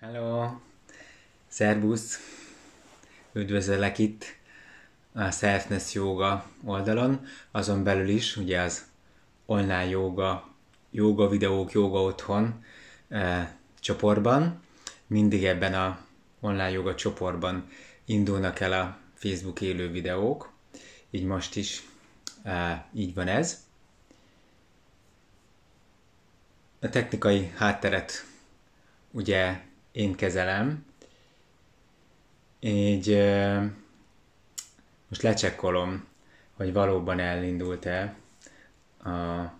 Hello! Szerbusz! Üdvözöllek itt a Selfness Yoga oldalon, azon belül is, ugye az online joga, joga videók, joga otthon e, csoportban. Mindig ebben a online joga csoportban indulnak el a Facebook élő videók, így most is e, így van ez. A technikai hátteret ugye én kezelem, így most lecsekkolom, hogy valóban elindult-e a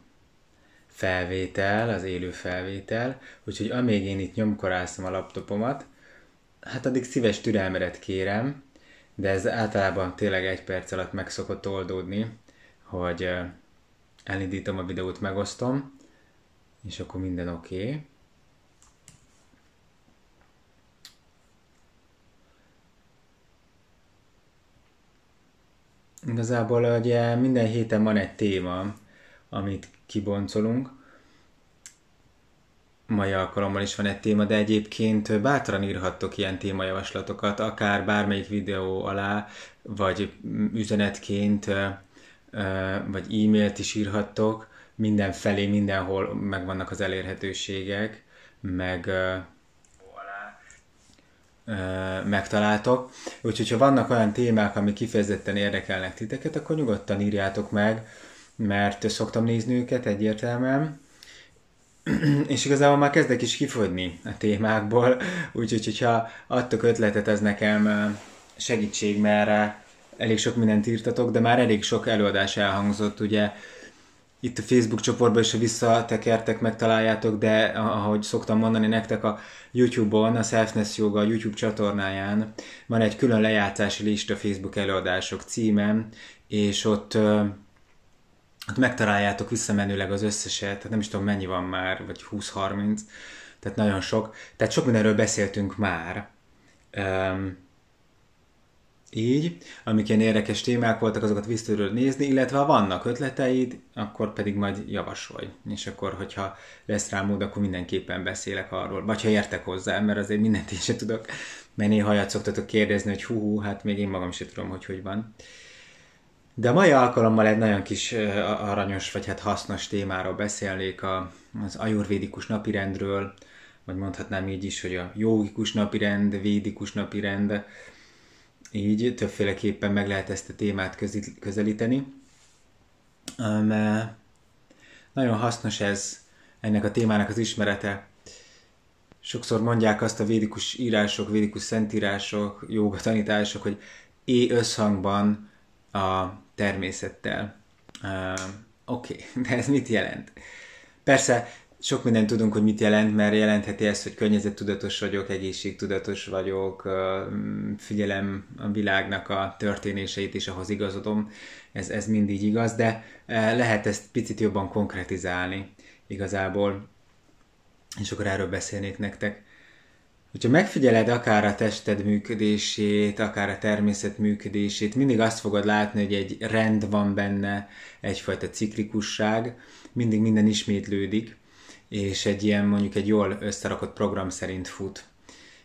felvétel, az élő felvétel, úgyhogy amíg én itt nyomkorászom a laptopomat, hát addig szíves türelmet kérem, de ez általában tényleg egy perc alatt meg szokott oldódni, hogy elindítom a videót, megosztom, és akkor minden oké. Okay. Igazából ugye eh, minden héten van egy téma, amit kiboncolunk. Mai alkalommal is van egy téma, de egyébként bátran írhattok ilyen témajavaslatokat, akár bármelyik videó alá, vagy üzenetként, eh, eh, vagy e-mailt is írhattok. Mindenfelé, mindenhol megvannak az elérhetőségek, meg megtaláltok. Úgyhogy, ha vannak olyan témák, ami kifejezetten érdekelnek titeket, akkor nyugodtan írjátok meg, mert szoktam nézni őket egyértelműen, és igazából már kezdek is kifogyni a témákból, úgyhogy, hogyha adtok ötletet, ez nekem segítség, mert elég sok mindent írtatok, de már elég sok előadás elhangzott, ugye itt a Facebook csoportban is, ha visszatekertek, megtaláljátok, de ahogy szoktam mondani nektek, a YouTube-on, a Selfness Yoga YouTube csatornáján van egy külön lejátszási lista Facebook előadások címen, és ott ott megtaláljátok visszamenőleg az összeset, tehát nem is tudom mennyi van már, vagy 20-30, tehát nagyon sok. Tehát sok mindenről beszéltünk már. Um, így, amik ilyen érdekes témák voltak, azokat visszatudod nézni, illetve ha vannak ötleteid, akkor pedig majd javasolj. És akkor, hogyha lesz rá mód, akkor mindenképpen beszélek arról. Vagy ha értek hozzá, mert azért mindent is sem tudok. Mert néha olyat szoktatok kérdezni, hogy hú, hú, hát még én magam sem tudom, hogy hogy van. De a mai alkalommal egy nagyon kis aranyos, vagy hát hasznos témáról beszélnék, az ajurvédikus napirendről, vagy mondhatnám így is, hogy a jogikus napirend, védikus napirend, így többféleképpen meg lehet ezt a témát közelíteni. Um, nagyon hasznos ez, ennek a témának az ismerete. Sokszor mondják azt a védikus írások, védikus szentírások, jóga tanítások, hogy é összhangban a természettel. Uh, Oké, okay. de ez mit jelent? Persze sok mindent tudunk, hogy mit jelent, mert jelentheti ezt, hogy környezettudatos vagyok, egészségtudatos vagyok, mm, figyelem a világnak a történéseit és ahhoz igazodom, ez, ez mindig igaz, de lehet ezt picit jobban konkretizálni igazából, és akkor erről beszélnék nektek. Hogyha megfigyeled akár a tested működését, akár a természet működését, mindig azt fogod látni, hogy egy rend van benne, egyfajta ciklikusság, mindig minden ismétlődik, és egy ilyen mondjuk egy jól összerakott program szerint fut.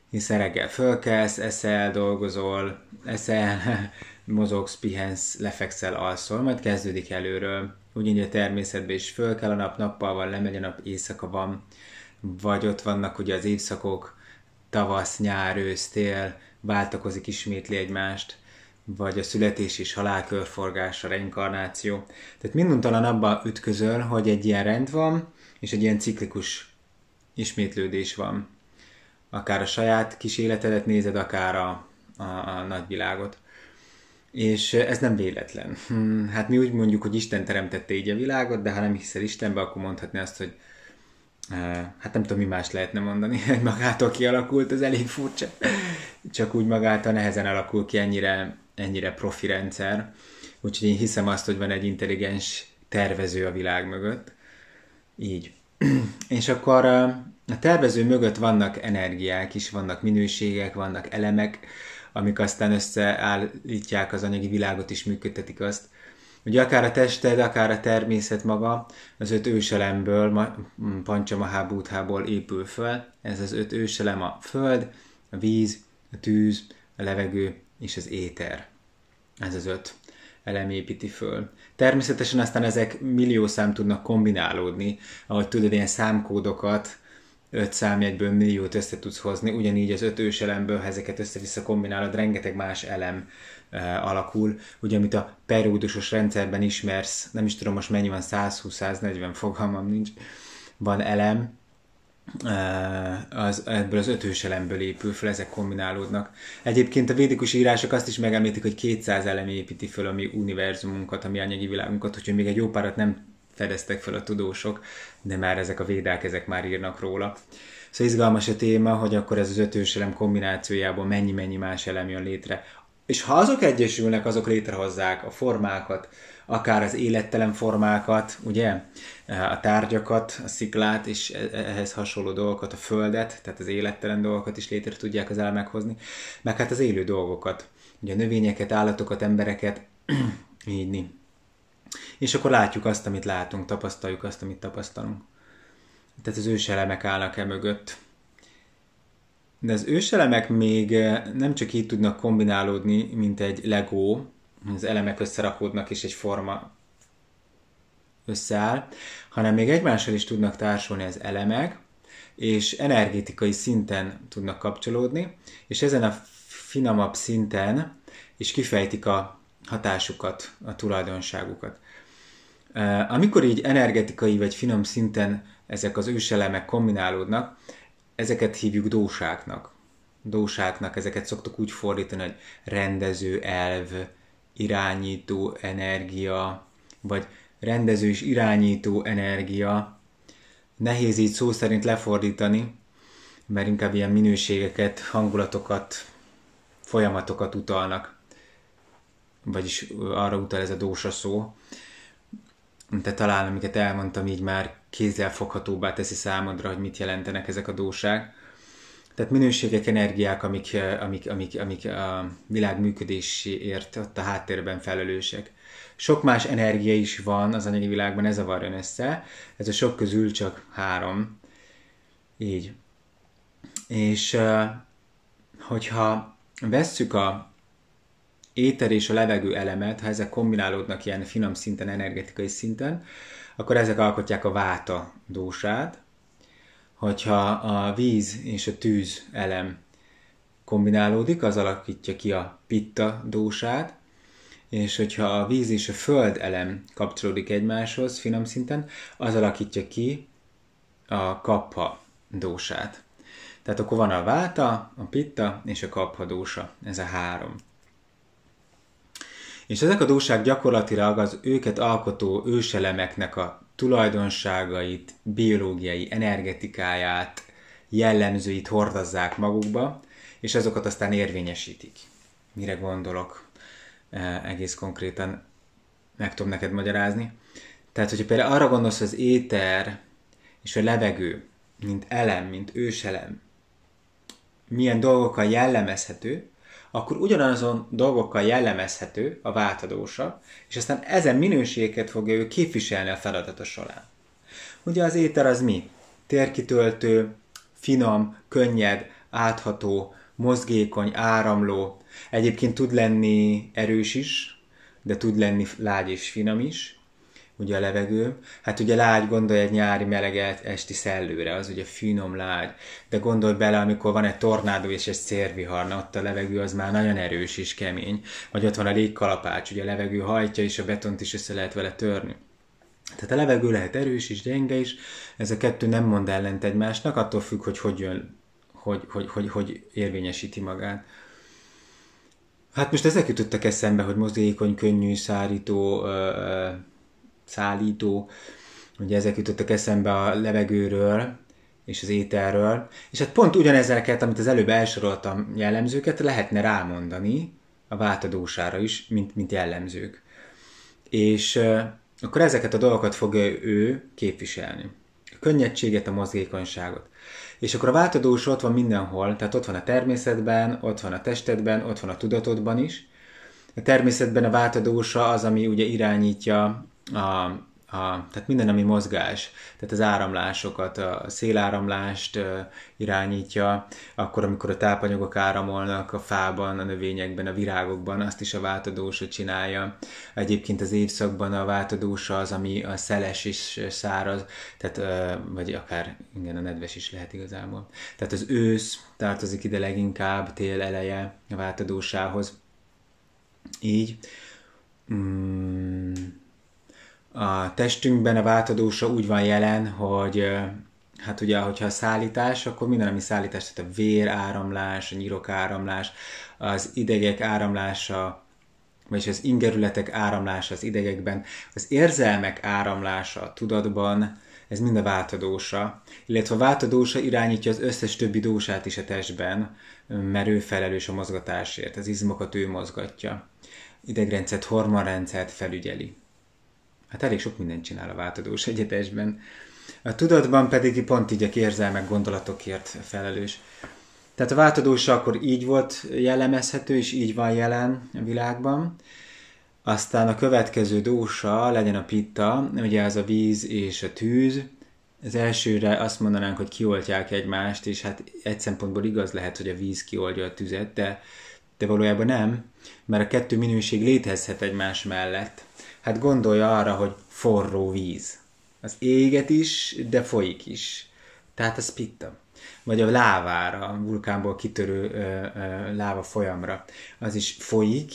Hiszen reggel fölkelsz, eszel, dolgozol, eszel, mozogsz, pihensz, lefekszel, alszol, majd kezdődik előről. Ugyanígy a természetben is föl kell a nap, nappal van, lemegy a nap, éjszaka van, vagy ott vannak ugye az évszakok, tavasz, nyár, ősz, tél, váltakozik, ismétli egymást, vagy a születés és halálkörforgás, a reinkarnáció. Tehát minduntalan abba ütközöl, hogy egy ilyen rend van, és egy ilyen ciklikus ismétlődés van. Akár a saját kis életedet nézed, akár a, a, a nagyvilágot. És ez nem véletlen. Hmm, hát mi úgy mondjuk, hogy Isten teremtette így a világot, de ha nem hiszel Istenbe, akkor mondhatni azt, hogy eh, hát nem tudom, mi más lehetne mondani, hogy magától kialakult, ez elég furcsa. Csak úgy magától nehezen alakul ki ennyire, ennyire profi rendszer. Úgyhogy én hiszem azt, hogy van egy intelligens tervező a világ mögött, így. És akkor a tervező mögött vannak energiák is, vannak minőségek, vannak elemek, amik aztán összeállítják az anyagi világot is működtetik azt. Ugye akár a tested, akár a természet maga az öt őselemből, Pancsamaha Búthából épül föl. Ez az öt őselem a föld, a víz, a tűz, a levegő és az éter. Ez az öt elem építi föl. Természetesen aztán ezek millió szám tudnak kombinálódni, ahogy tudod, ilyen számkódokat, öt számjegyből milliót össze tudsz hozni, ugyanígy az öt elemből, ha ezeket össze-vissza kombinálod, rengeteg más elem e, alakul, ugye amit a periódusos rendszerben ismersz, nem is tudom most mennyi van, 120-140 fogalmam nincs, van elem, az, ebből az ötös elemből épül fel, ezek kombinálódnak. Egyébként a védikus írások azt is megemlítik, hogy 200 elem építi fel a mi univerzumunkat, a mi anyagi világunkat, hogy még egy jó párat nem fedeztek fel a tudósok, de már ezek a védák, ezek már írnak róla. Szóval izgalmas a téma, hogy akkor ez az ötös elem kombinációjából mennyi-mennyi más elem jön létre. És ha azok egyesülnek, azok létrehozzák a formákat, akár az élettelen formákat, ugye, eh, a tárgyakat, a sziklát és e-, e-, ehhez hasonló dolgokat, a földet, tehát az élettelen dolgokat is létre tudják az elemek hozni, meg hát az élő dolgokat, ugye a növényeket, állatokat, embereket, így. És akkor látjuk azt, amit látunk, tapasztaljuk azt, amit tapasztalunk. Tehát az őselemek állnak e mögött. De az őselemek még eh, nem csak így tudnak kombinálódni, mint egy legó, az elemek összerakódnak, és egy forma összeáll, hanem még egymással is tudnak társulni az elemek, és energetikai szinten tudnak kapcsolódni, és ezen a finomabb szinten is kifejtik a hatásukat, a tulajdonságukat. Amikor így energetikai vagy finom szinten ezek az őselemek kombinálódnak, ezeket hívjuk dósáknak. Dósáknak, ezeket szoktuk úgy fordítani, hogy rendező elv, irányító energia, vagy rendező és irányító energia. Nehéz így szó szerint lefordítani, mert inkább ilyen minőségeket, hangulatokat, folyamatokat utalnak. Vagyis arra utal ez a dósa szó. Te talán, amiket elmondtam, így már kézzelfoghatóbbá teszi számodra, hogy mit jelentenek ezek a dóság tehát minőségek, energiák, amik, eh, amik, amik, amik a világ működéséért ott a háttérben felelősek. Sok más energia is van az anyagi világban, ez a össze. Ez a sok közül csak három. Így. És eh, hogyha vesszük a éter és a levegő elemet, ha ezek kombinálódnak ilyen finom szinten, energetikai szinten, akkor ezek alkotják a váta dósát, hogyha a víz és a tűz elem kombinálódik, az alakítja ki a pitta dósát, és hogyha a víz és a föld elem kapcsolódik egymáshoz finom szinten, az alakítja ki a kapha dósát. Tehát akkor van a váta, a pitta és a kapha dósa, ez a három. És ezek a dóság gyakorlatilag az őket alkotó őselemeknek a tulajdonságait, biológiai energetikáját, jellemzőit hordozzák magukba, és azokat aztán érvényesítik. Mire gondolok egész konkrétan, meg tudom neked magyarázni. Tehát, hogyha például arra gondolsz, hogy az éter és a levegő, mint elem, mint őselem, milyen dolgokkal jellemezhető, akkor ugyanazon dolgokkal jellemezhető a váltadósa, és aztán ezen minőségeket fogja ő képviselni a feladata során. Ugye az éter az mi? Térkitöltő, finom, könnyed, átható, mozgékony, áramló. Egyébként tud lenni erős is, de tud lenni lágy és finom is ugye a levegő. Hát ugye lágy, gondolj egy nyári meleget esti szellőre, az ugye finom lágy, de gondolj bele, amikor van egy tornádó és egy szérvihar, na ott a levegő az már nagyon erős és kemény, vagy ott van a légkalapács, ugye a levegő hajtja és a betont is össze lehet vele törni. Tehát a levegő lehet erős is, gyenge is, ez a kettő nem mond ellent egymásnak, attól függ, hogy hogy jön, hogy, hogy, hogy, hogy érvényesíti magát. Hát most ezek jutottak eszembe, hogy mozgékony, könnyű, szárító, ö, ö, szállító, ugye ezek jutottak eszembe a levegőről, és az ételről, és hát pont ugyanezeket, amit az előbb elsoroltam jellemzőket, lehetne rámondani a váltadósára is, mint, mint jellemzők. És akkor ezeket a dolgokat fogja ő képviselni. A könnyedséget, a mozgékonyságot. És akkor a váltadós ott van mindenhol, tehát ott van a természetben, ott van a testedben, ott van a tudatodban is. A természetben a váltadósa az, ami ugye irányítja a, a, tehát minden, ami mozgás, tehát az áramlásokat, a széláramlást a, irányítja, akkor, amikor a tápanyagok áramolnak a fában, a növényekben, a virágokban, azt is a váltadósa csinálja. Egyébként az évszakban a váltadósa az, ami a szeles és száraz, tehát, vagy akár igen, a nedves is lehet igazából. Tehát az ősz tartozik ide leginkább, tél eleje a váltadósához. Így. Mm a testünkben a váltadósa úgy van jelen, hogy hát ugye, hogyha a szállítás, akkor minden, ami szállítás, tehát a véráramlás, a nyirokáramlás, az idegek áramlása, vagyis az ingerületek áramlása az idegekben, az érzelmek áramlása a tudatban, ez mind a váltadósa, illetve a váltadósa irányítja az összes többi dósát is a testben, mert ő felelős a mozgatásért, az izmokat ő mozgatja, idegrendszert, hormonrendszert felügyeli hát elég sok mindent csinál a váltadós egyetesben. A tudatban pedig pont így a érzelmek, gondolatokért felelős. Tehát a váltadós akkor így volt jellemezhető, és így van jelen a világban. Aztán a következő dósa legyen a pitta, ugye ez a víz és a tűz. Az elsőre azt mondanánk, hogy kioltják egymást, és hát egy szempontból igaz lehet, hogy a víz kioldja a tüzet, de, de valójában nem, mert a kettő minőség létezhet egymás mellett hát gondolja arra, hogy forró víz. Az éget is, de folyik is. Tehát az pitta. Vagy a lávára, a vulkánból kitörő ö, ö, láva folyamra. Az is folyik,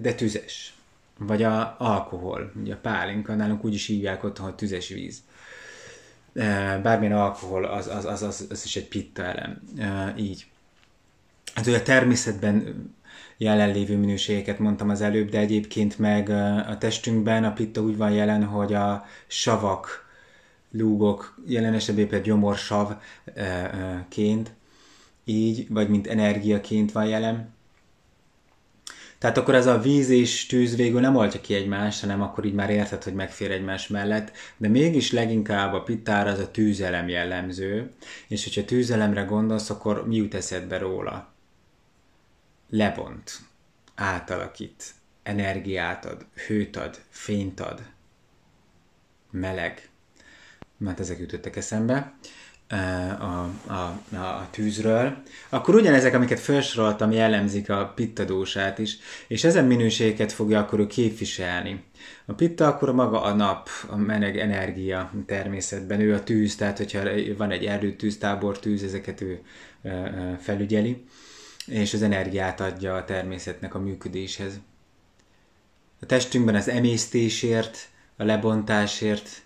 de tüzes. Vagy a alkohol, ugye a pálinka, nálunk úgy is hívják otthon, hogy tüzes víz bármilyen alkohol, az, az, az, az, az is egy pitta elem. Így. Hát ugye a természetben jelenlévő minőségeket mondtam az előbb, de egyébként meg a testünkben a pitta úgy van jelen, hogy a savak, lúgok, jelen esetben például gyomorsavként, így, vagy mint energiaként van jelen. Tehát akkor ez a víz és tűz végül nem oltja ki egymást, hanem akkor így már érted, hogy megfér egymás mellett, de mégis leginkább a pittára az a tűzelem jellemző, és hogyha tűzelemre gondolsz, akkor mi jut eszedbe róla? lebont, átalakít, energiát ad, hőt ad, fényt ad, meleg. Mert ezek jutottak eszembe a, a, a, a tűzről, akkor ugyanezek, amiket felsoroltam, jellemzik a pittadósát is, és ezen minőségeket fogja akkor ő képviselni. A pitta akkor maga a nap, a meleg energia természetben, ő a tűz, tehát hogyha van egy erdőtűz, tábortűz, ezeket ő felügyeli és az energiát adja a természetnek a működéshez. A testünkben az emésztésért, a lebontásért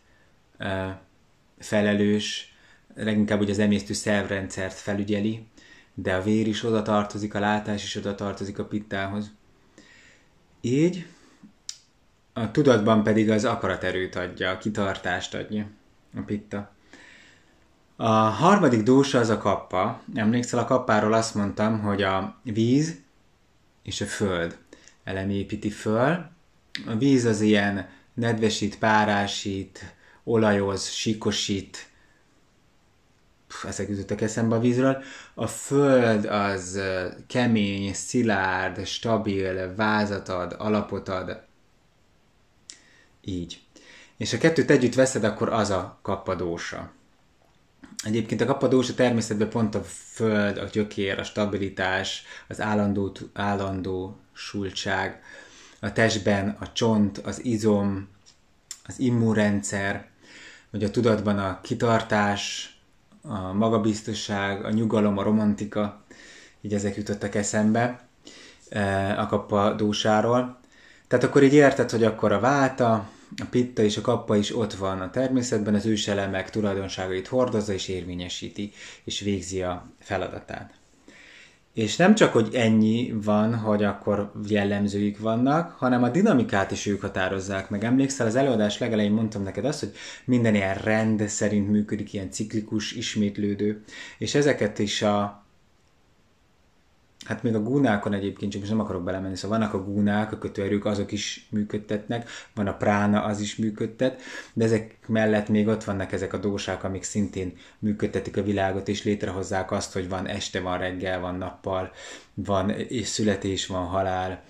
felelős, leginkább ugye az emésztő szervrendszert felügyeli, de a vér is oda tartozik, a látás is oda tartozik a pittához. Így a tudatban pedig az akaraterőt adja, a kitartást adja a pitta. A harmadik dúsa az a kappa. Emlékszel, a kappáról azt mondtam, hogy a víz és a föld elemi építi föl. A víz az ilyen nedvesít, párásít, olajoz, sikosít. Puh, ezek jutottak eszembe a vízről. A föld az kemény, szilárd, stabil, vázat ad, alapot ad. Így. És ha kettőt együtt veszed, akkor az a kappadósa. Egyébként a kapadós a természetben pont a föld, a gyökér, a stabilitás, az állandó, állandó sultság, a testben a csont, az izom, az immunrendszer, vagy a tudatban a kitartás, a magabiztosság, a nyugalom, a romantika, így ezek jutottak eszembe eh, a kapadósáról. Tehát akkor így érted, hogy akkor a válta, a pitta és a kappa is ott van a természetben, az őselemek tulajdonságait hordozza és érvényesíti, és végzi a feladatát. És nem csak, hogy ennyi van, hogy akkor jellemzőik vannak, hanem a dinamikát is ők határozzák meg. Emlékszel, az előadás legelején mondtam neked azt, hogy minden ilyen rend szerint működik, ilyen ciklikus, ismétlődő, és ezeket is a hát még a gúnákon egyébként, csak most nem akarok belemenni, szóval vannak a gúnák, a kötőerők, azok is működtetnek, van a prána, az is működtet, de ezek mellett még ott vannak ezek a dósák, amik szintén működtetik a világot, és létrehozzák azt, hogy van este, van reggel, van nappal, van és születés, van halál,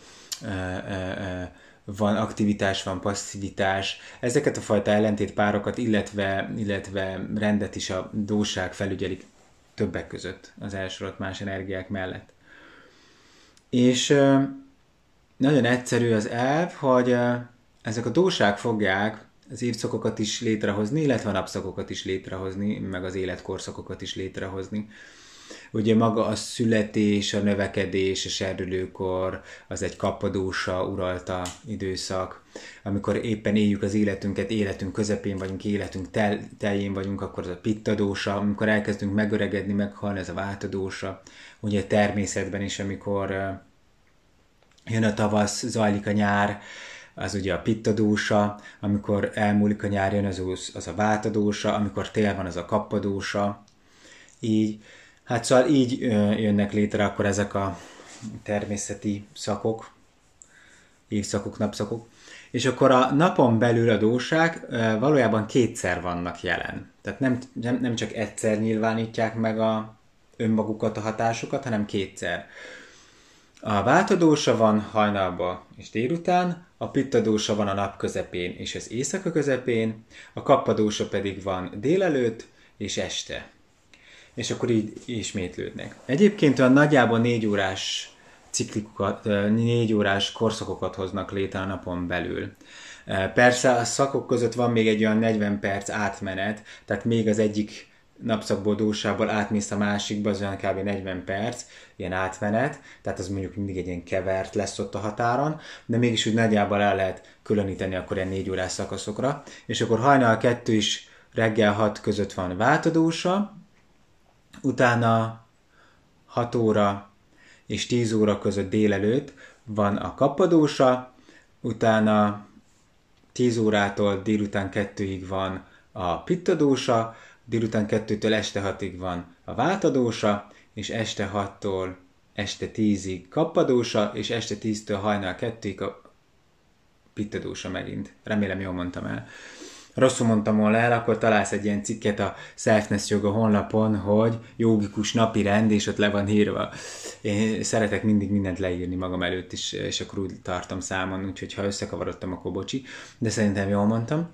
ö, ö, ö, van aktivitás, van passzivitás. Ezeket a fajta ellentétpárokat, illetve, illetve rendet is a dóság felügyelik többek között az elsorolt más energiák mellett. És nagyon egyszerű az elv, hogy ezek a dóság fogják az évszakokat is létrehozni, illetve a napszakokat is létrehozni, meg az életkorszakokat is létrehozni. Ugye maga a születés, a növekedés, a serdülőkor, az egy kapadósa, uralta időszak. Amikor éppen éljük az életünket, életünk közepén vagyunk, életünk tel, teljén vagyunk, akkor az a pittadósa, amikor elkezdünk megöregedni, meghalni, ez a váltadósa. Ugye a természetben is, amikor jön a tavasz, zajlik a nyár, az ugye a pittadósa, amikor elmúlik a nyár, jön az, az a váltadósa, amikor tél van, az a kappadósa. Így Hát szóval így jönnek létre akkor ezek a természeti szakok, évszakok, napszakok. És akkor a napon belül a dóság valójában kétszer vannak jelen. Tehát nem, nem, nem csak egyszer nyilvánítják meg a önmagukat, a hatásukat, hanem kétszer. A váltadósa van hajnalba és délután, a pittadósa van a nap közepén és az éjszaka közepén, a kappadósa pedig van délelőtt és este és akkor így ismétlődnek. Egyébként olyan nagyjából négy órás ciklikokat, négy órás korszakokat hoznak létre a napon belül. Persze a szakok között van még egy olyan 40 perc átmenet, tehát még az egyik napszakból dúsából átmész a másikba, az olyan kb. 40 perc, ilyen átmenet, tehát az mondjuk mindig egy ilyen kevert lesz ott a határon, de mégis úgy nagyjából el lehet különíteni akkor ilyen négy órás szakaszokra, és akkor hajnal kettő is reggel 6 között van váltadósa, Utána 6 óra és 10 óra között délelőtt van a kapadósa, utána 10 órától délután 2-ig van a pittadósa, délután 2-től este 6-ig van a váltadósa, és este 6-tól este 10-ig kappadósa, és este 10-től hajnal 2-ig a pittadósa megint. Remélem jól mondtam el rosszul mondtam volna el, akkor találsz egy ilyen cikket a Selfness joga honlapon, hogy jogikus napi rend, és ott le van írva. Én szeretek mindig mindent leírni magam előtt is, és akkor úgy tartom számon, úgyhogy ha összekavarodtam, akkor bocsi, de szerintem jól mondtam.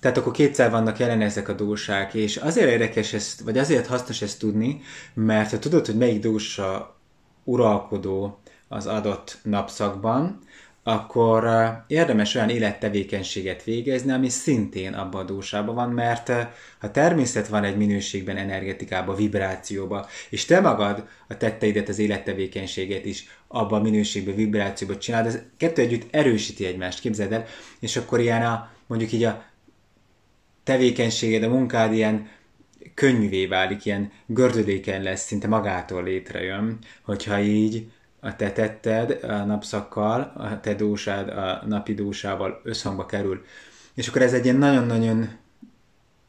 Tehát akkor kétszer vannak jelen ezek a dósák, és azért érdekes ezt, vagy azért hasznos ezt tudni, mert ha tudod, hogy melyik dósa uralkodó az adott napszakban, akkor eh, érdemes olyan élettevékenységet végezni, ami szintén abban dúsában van, mert eh, ha természet van egy minőségben, energetikában, vibrációban, és te magad a tetteidet, az élettevékenységet is abban a minőségben, vibrációban csinálod, ez kettő együtt erősíti egymást, képzeld el, és akkor ilyen a, mondjuk így a tevékenységed, a munkád ilyen könnyűvé válik, ilyen gördödéken lesz, szinte magától létrejön, hogyha így a te tetted a napszakkal, a te dósád a napi dósával összhangba kerül. És akkor ez egy ilyen nagyon-nagyon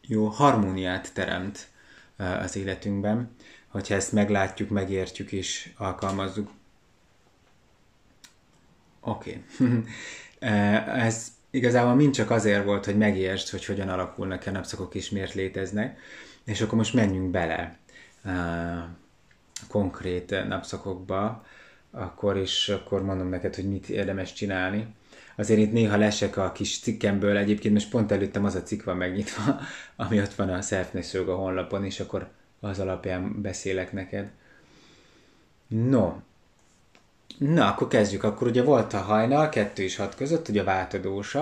jó harmóniát teremt az életünkben, hogyha ezt meglátjuk, megértjük és alkalmazzuk. Oké. Okay. ez igazából mind csak azért volt, hogy megértsd, hogy hogyan alakulnak a napszakok és miért léteznek. És akkor most menjünk bele konkrét napszakokba, akkor is akkor mondom neked, hogy mit érdemes csinálni. Azért itt néha lesek a kis cikkemből, egyébként most pont előttem az a cikk van megnyitva, ami ott van a self a honlapon, és akkor az alapján beszélek neked. No, Na, akkor kezdjük. Akkor ugye volt a hajnal, kettő és hat között, ugye a váltadósa.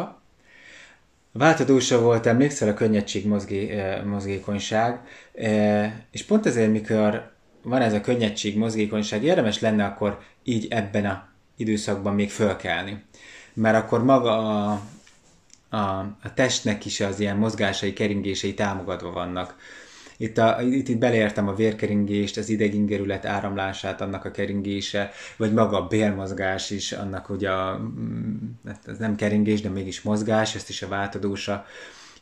A váltadósa volt, emlékszel, a könnyedség mozgé, mozgékonyság, és pont ezért, mikor van ez a könnyedség mozgékonyság, érdemes lenne akkor így ebben a időszakban még fölkelni. Mert akkor maga a, a, a testnek is az ilyen mozgásai, keringései támogatva vannak. Itt, a, itt, itt beleértem a vérkeringést, az idegingerület áramlását, annak a keringése, vagy maga a bélmozgás is, annak hogy a, mm, hát ez nem keringés, de mégis mozgás, ezt is a váltadósa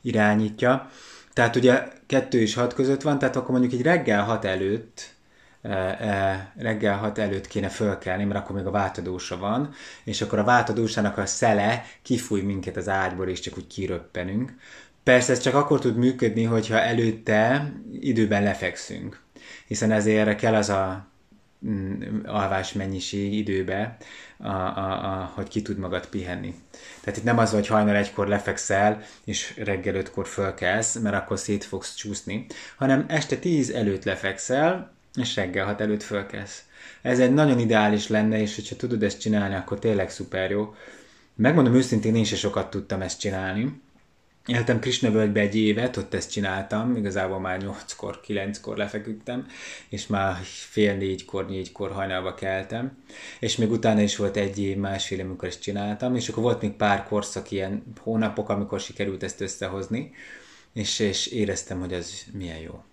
irányítja. Tehát ugye kettő és hat között van, tehát akkor mondjuk egy reggel hat előtt E, e, reggel 6 előtt kéne fölkelni, mert akkor még a váltadósa van, és akkor a váltadósának a szele kifúj minket az ágyból, és csak úgy kiröppenünk. Persze ez csak akkor tud működni, hogyha előtte időben lefekszünk, hiszen ezért kell az a mm, alvás mennyiség időbe, a, a, a, hogy ki tud magad pihenni. Tehát itt nem az, hogy hajnal egykor lefekszel, és reggel ötkor fölkelsz, mert akkor szét fogsz csúszni, hanem este tíz előtt lefekszel, és reggel hat előtt fölkelsz. Ez egy nagyon ideális lenne, és hogyha tudod ezt csinálni, akkor tényleg szuper jó. Megmondom őszintén, én is sokat tudtam ezt csinálni. Éltem Krisnavölgybe egy évet, ott ezt csináltam, igazából már 8-kor, 9-kor lefeküdtem, és már fél négykor, négykor hajnalba keltem, és még utána is volt egy év, másfél, amikor ezt csináltam, és akkor volt még pár korszak, ilyen hónapok, amikor sikerült ezt összehozni, és, és éreztem, hogy az milyen jó.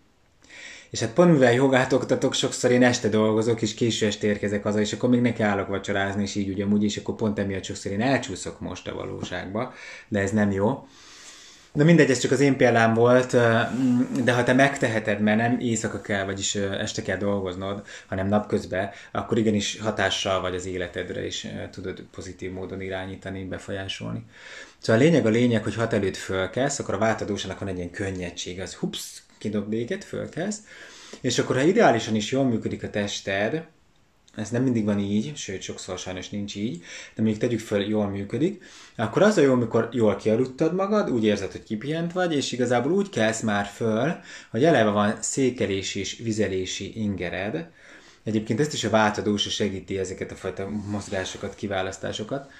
És hát pont mivel jogát oktatok, sokszor én este dolgozok, és késő este érkezek haza, és akkor még neki állok vacsorázni, és így ugye amúgy, és akkor pont emiatt sokszor én elcsúszok most a valóságba, de ez nem jó. Na mindegy, ez csak az én példám volt, de ha te megteheted, mert nem éjszaka kell, vagyis este kell dolgoznod, hanem napközben, akkor igenis hatással vagy az életedre, és tudod pozitív módon irányítani, befolyásolni. Szóval a lényeg a lényeg, hogy hat előtt fölkelsz, akkor a váltadósának van egy ilyen könnyedség, az hups, kidob néked, fölkelsz, és akkor ha ideálisan is jól működik a tested, ez nem mindig van így, sőt, sokszor sajnos nincs így, de mondjuk tegyük föl, jól működik, akkor az a jó, amikor jól kialudtad magad, úgy érzed, hogy kipihent vagy, és igazából úgy kelsz már föl, hogy eleve van székelési és vizelési ingered. Egyébként ezt is a váltadósa segíti ezeket a fajta mozgásokat, kiválasztásokat.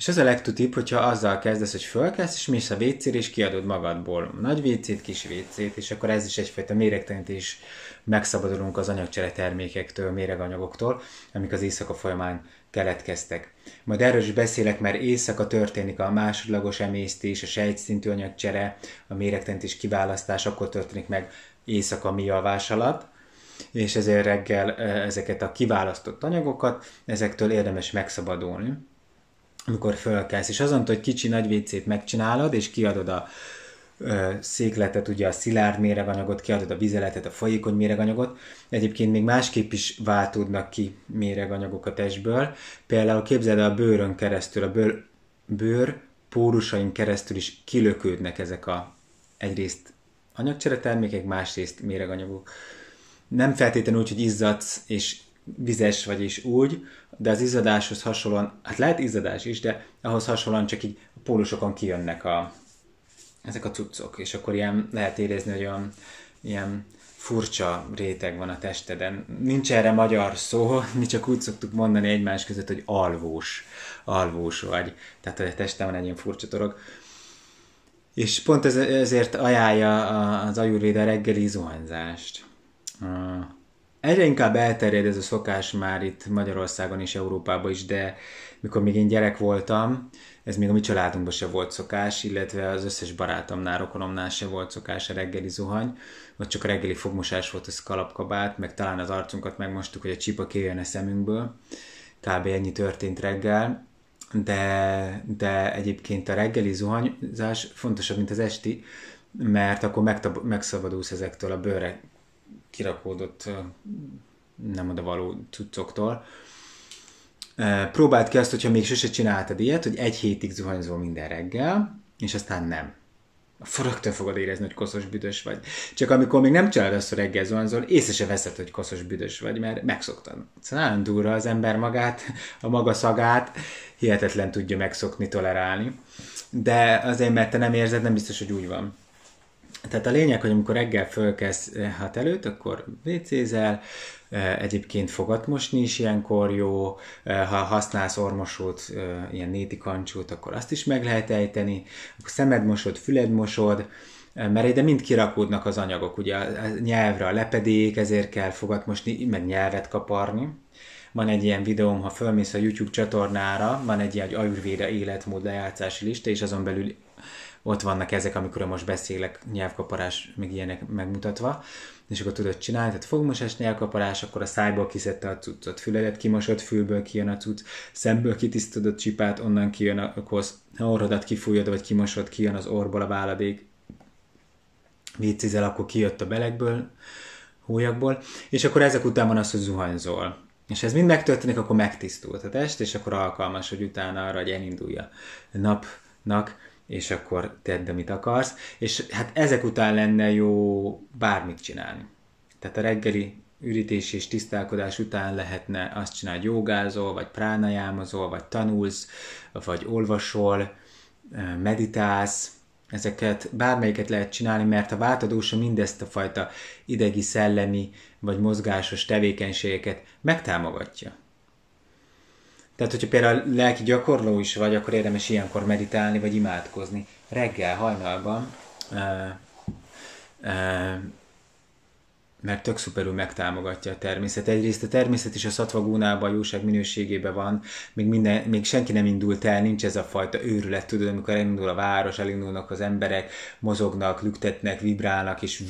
És az a legtutibb, hogyha azzal kezdesz, hogy fölkezd, és mész a vécér, és kiadod magadból nagy vécét, kis vécét, és akkor ez is egyfajta méregtelent és megszabadulunk az anyagcsere termékektől, méreganyagoktól, amik az éjszaka folyamán keletkeztek. Majd erről is beszélek, mert éjszaka történik a másodlagos emésztés, a sejtszintű anyagcsere, a méregtelentés kiválasztás, akkor történik meg éjszaka mi alvás alatt, és ezért reggel eh, ezeket a kiválasztott anyagokat, ezektől érdemes megszabadulni amikor fölkelsz, és azon, hogy kicsi nagy WC-t megcsinálod, és kiadod a ö, székletet, ugye a szilárd méreganyagot, kiadod a vizeletet, a folyékony méreganyagot. Egyébként még másképp is váltódnak ki méreganyagok a testből. Például képzeld el a bőrön keresztül, a bőr, bőr pórusain keresztül is kilökődnek ezek a egyrészt anyagcsere termékek, másrészt méreganyagok. Nem feltétlenül úgy, hogy izzadsz, és vizes, vagyis úgy, de az izzadáshoz hasonlóan, hát lehet izzadás is, de ahhoz hasonlóan csak így a pólusokon kijönnek a, ezek a cuccok, és akkor ilyen lehet érezni, hogy olyan ilyen furcsa réteg van a testeden. Nincs erre magyar szó, mi csak úgy szoktuk mondani egymás között, hogy alvós, alvós vagy. Tehát a testem van egy ilyen furcsa torok. És pont ez, ezért ajánlja az a reggeli zuhanyzást. Ah egyre inkább elterjed ez a szokás már itt Magyarországon és Európában is, de mikor még én gyerek voltam, ez még a mi családunkban se volt szokás, illetve az összes barátomnál, rokonomnál se volt szokás a reggeli zuhany, vagy csak a reggeli fogmosás volt az kalapkabát, meg talán az arcunkat megmostuk, hogy a csipa kijön a szemünkből. Kb. ennyi történt reggel, de, de egyébként a reggeli zuhanyzás fontosabb, mint az esti, mert akkor megtab- megszabadulsz ezektől a bőre kirakódott nem oda való cuccoktól. Próbáld ki azt, hogyha még sose csináltad ilyet, hogy egy hétig zuhanyozol minden reggel, és aztán nem. Rögtön fogod érezni, hogy koszos büdös vagy. Csak amikor még nem csinálod azt, hogy reggel zuhanyzol, észre se veszed, hogy koszos büdös vagy, mert megszoktad. Szóval nagyon durva az ember magát, a maga szagát, hihetetlen tudja megszokni, tolerálni. De azért, mert te nem érzed, nem biztos, hogy úgy van. Tehát a lényeg, hogy amikor reggel fölkezd eh, hát előtt, akkor vécézel, eh, egyébként fogatmosni is ilyenkor jó, eh, ha használsz ormosót, ilyen néti kancsót, akkor azt is meg lehet ejteni, akkor szemed mosod, füled mosod, mert ide mind kirakódnak az anyagok, ugye a nyelvre a lepedék, ezért kell fogatmosni, meg nyelvet kaparni. Van egy ilyen videóm, ha fölmész a YouTube csatornára, van egy ilyen egy ajurvéda életmód lejátszási lista, és azon belül ott vannak ezek, amikor most beszélek, nyelvkaparás, meg ilyenek megmutatva, és akkor tudod csinálni, tehát fogmosás, nyelvkaparás, akkor a szájból kiszedte a cuccot, füledet kimosod, fülből kijön a cucc, szemből kitisztod a csipát, onnan kijön a kosz, orrodat kifújod, vagy kimosod, kijön az orból a váladék, viccizel, akkor kijött a belegből, hólyakból, és akkor ezek után van az, hogy zuhanyzol. És ez mind megtörténik, akkor megtisztult a test, és akkor alkalmas, hogy utána arra, hogy elindulja napnak és akkor tedd, amit akarsz, és hát ezek után lenne jó bármit csinálni. Tehát a reggeli ürítés és tisztálkodás után lehetne azt csinálni, hogy jogázol, vagy pránajámozol, vagy tanulsz, vagy olvasol, meditálsz, ezeket bármelyiket lehet csinálni, mert a váltadósa mindezt a fajta idegi, szellemi vagy mozgásos tevékenységeket megtámogatja. Tehát, hogyha például lelki gyakorló is vagy, akkor érdemes ilyenkor meditálni, vagy imádkozni. Reggel, hajnalban, e, e, mert tök szuperül megtámogatja a természet. Egyrészt a természet is a szatvagúnában, a jóság minőségében van, még, minden, még senki nem indult el, nincs ez a fajta őrület, tudod, amikor elindul a város, elindulnak az emberek, mozognak, lüktetnek, vibrálnak, és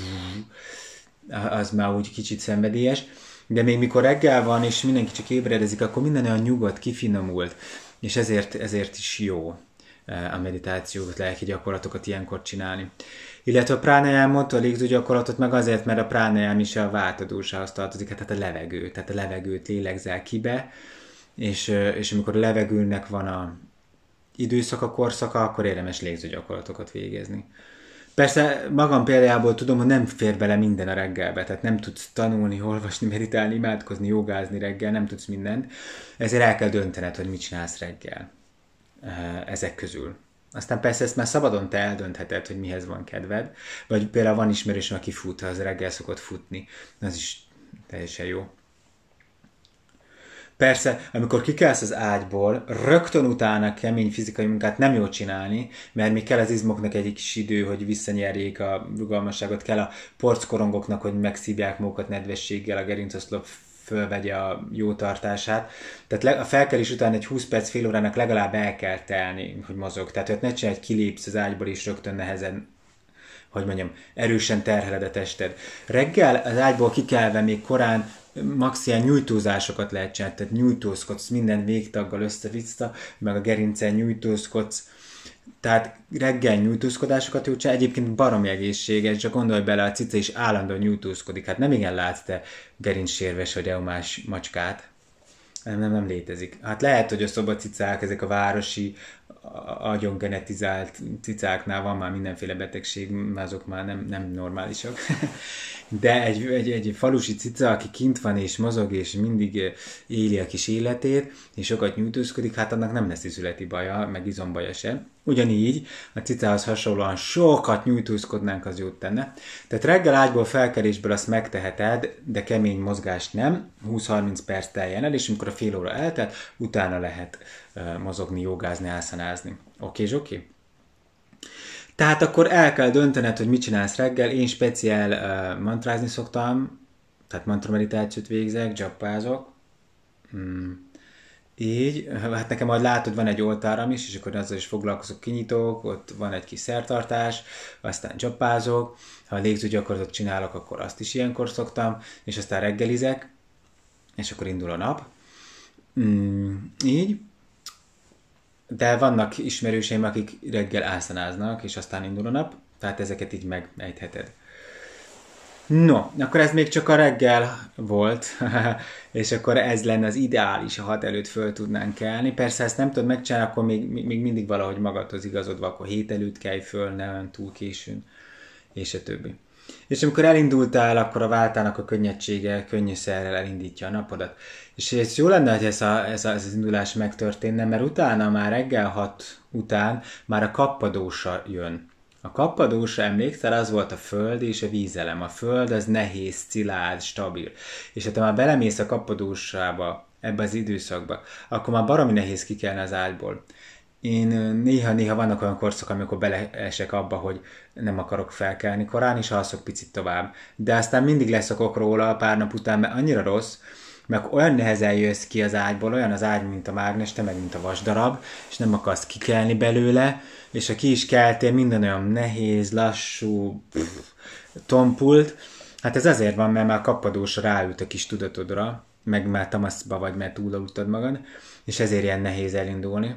az már úgy kicsit szenvedélyes de még mikor reggel van, és mindenki csak ébredezik, akkor minden olyan nyugodt, kifinomult, és ezért, ezért is jó eh, a meditációt, lelki gyakorlatokat ilyenkor csinálni. Illetve a pránajámot, a légző gyakorlatot meg azért, mert a pránajám is a váltadósához tartozik, tehát hát a levegő, tehát a levegőt lélegzel kibe, és, eh, és amikor a levegőnek van a időszaka, korszaka, akkor érdemes légző gyakorlatokat végezni. Persze magam példájából tudom, hogy nem fér bele minden a reggelbe, tehát nem tudsz tanulni, olvasni, meditálni, imádkozni, jogázni reggel, nem tudsz mindent, ezért el kell döntened, hogy mit csinálsz reggel eh, ezek közül. Aztán persze ezt már szabadon te eldöntheted, hogy mihez van kedved, vagy például van ismerősöm, aki fut, az reggel szokott futni, az is teljesen jó. Persze, amikor kikelsz az ágyból, rögtön utána kemény fizikai munkát nem jó csinálni, mert mi kell az izmoknak egy kis idő, hogy visszanyerjék a rugalmasságot, kell a porckorongoknak, hogy megszívják magukat nedvességgel, a gerincoszlop fölvegye a jó tartását. Tehát a felkelés után egy 20 perc fél órának legalább el kell telni, hogy mozog. Tehát hogy ne csinálj, hogy kilépsz az ágyból és rögtön nehezen hogy mondjam, erősen terheled a tested. Reggel az ágyból kikelve még korán max ilyen nyújtózásokat lehet csinálni, tehát nyújtózkodsz minden végtaggal össze meg a gerincen nyújtózkodsz, tehát reggel nyújtózkodásokat jó csinál, egyébként baromi egészséges, csak gondolj bele, a cica is állandóan nyújtózkodik, hát nem igen látsz te gerincsérves vagy eumás macskát. Nem, nem, nem létezik. Hát lehet, hogy a szobacicák, ezek a városi agyon genetizált cicáknál van már mindenféle betegség, azok már nem, nem normálisak. De egy, egy, egy falusi cica, aki kint van és mozog, és mindig éli a kis életét, és sokat nyújtózkodik, hát annak nem lesz születi baja, meg izombaja sem. Ugyanígy a cicához hasonlóan sokat nyújtózkodnánk az jót tenne. Tehát reggel ágyból felkerésből azt megteheted, de kemény mozgást nem, 20-30 perc teljen el, és amikor a fél óra eltelt, utána lehet mozogni, jogázni, elszanázni. Oké, okay, oké? Tehát akkor el kell döntened, hogy mit csinálsz reggel. Én speciál uh, mantrázni szoktam, tehát mantra meditációt végzek, jappázok. Hmm így, hát nekem majd látod, van egy oltáram is, és akkor azzal is foglalkozok, kinyitok, ott van egy kis szertartás, aztán csapázok, ha légzőgyakorlatot csinálok, akkor azt is ilyenkor szoktam, és aztán reggelizek, és akkor indul a nap. Mm, így. De vannak ismerőseim, akik reggel álszanáznak, és aztán indul a nap, tehát ezeket így megejtheted. No, akkor ez még csak a reggel volt, és akkor ez lenne az ideális, ha hat előtt föl tudnánk kelni. Persze ezt nem tudod megcsinálni, akkor még, még mindig valahogy magadhoz igazodva, akkor hét előtt kelj föl, ne olyan túl későn, és a többi. És amikor elindultál, akkor a váltának a könnyedsége könnyűszerrel elindítja a napodat. És ez jó lenne, hogy ez, a, ez, a, ez az indulás megtörténne, mert utána már reggel hat után már a kappadósa jön a kappadósra emlékszel, az volt a föld és a vízelem. A föld az nehéz, szilárd, stabil. És ha te már belemész a kappadósrába, ebbe az időszakba, akkor már baromi nehéz kikelni az ágyból. Én néha-néha vannak olyan korszak, amikor beleesek abba, hogy nem akarok felkelni korán, és alszok picit tovább. De aztán mindig leszokok róla pár nap után, mert annyira rossz, meg olyan nehezen jössz ki az ágyból, olyan az ágy, mint a mágnes, te meg, mint a vasdarab, és nem akarsz kikelni belőle, és ha ki is keltél, minden olyan nehéz, lassú, pff, tompult. Hát ez azért van, mert már kapadós ráült a kis tudatodra, meg már tamaszba vagy, mert túlaludtad magad, és ezért ilyen nehéz elindulni.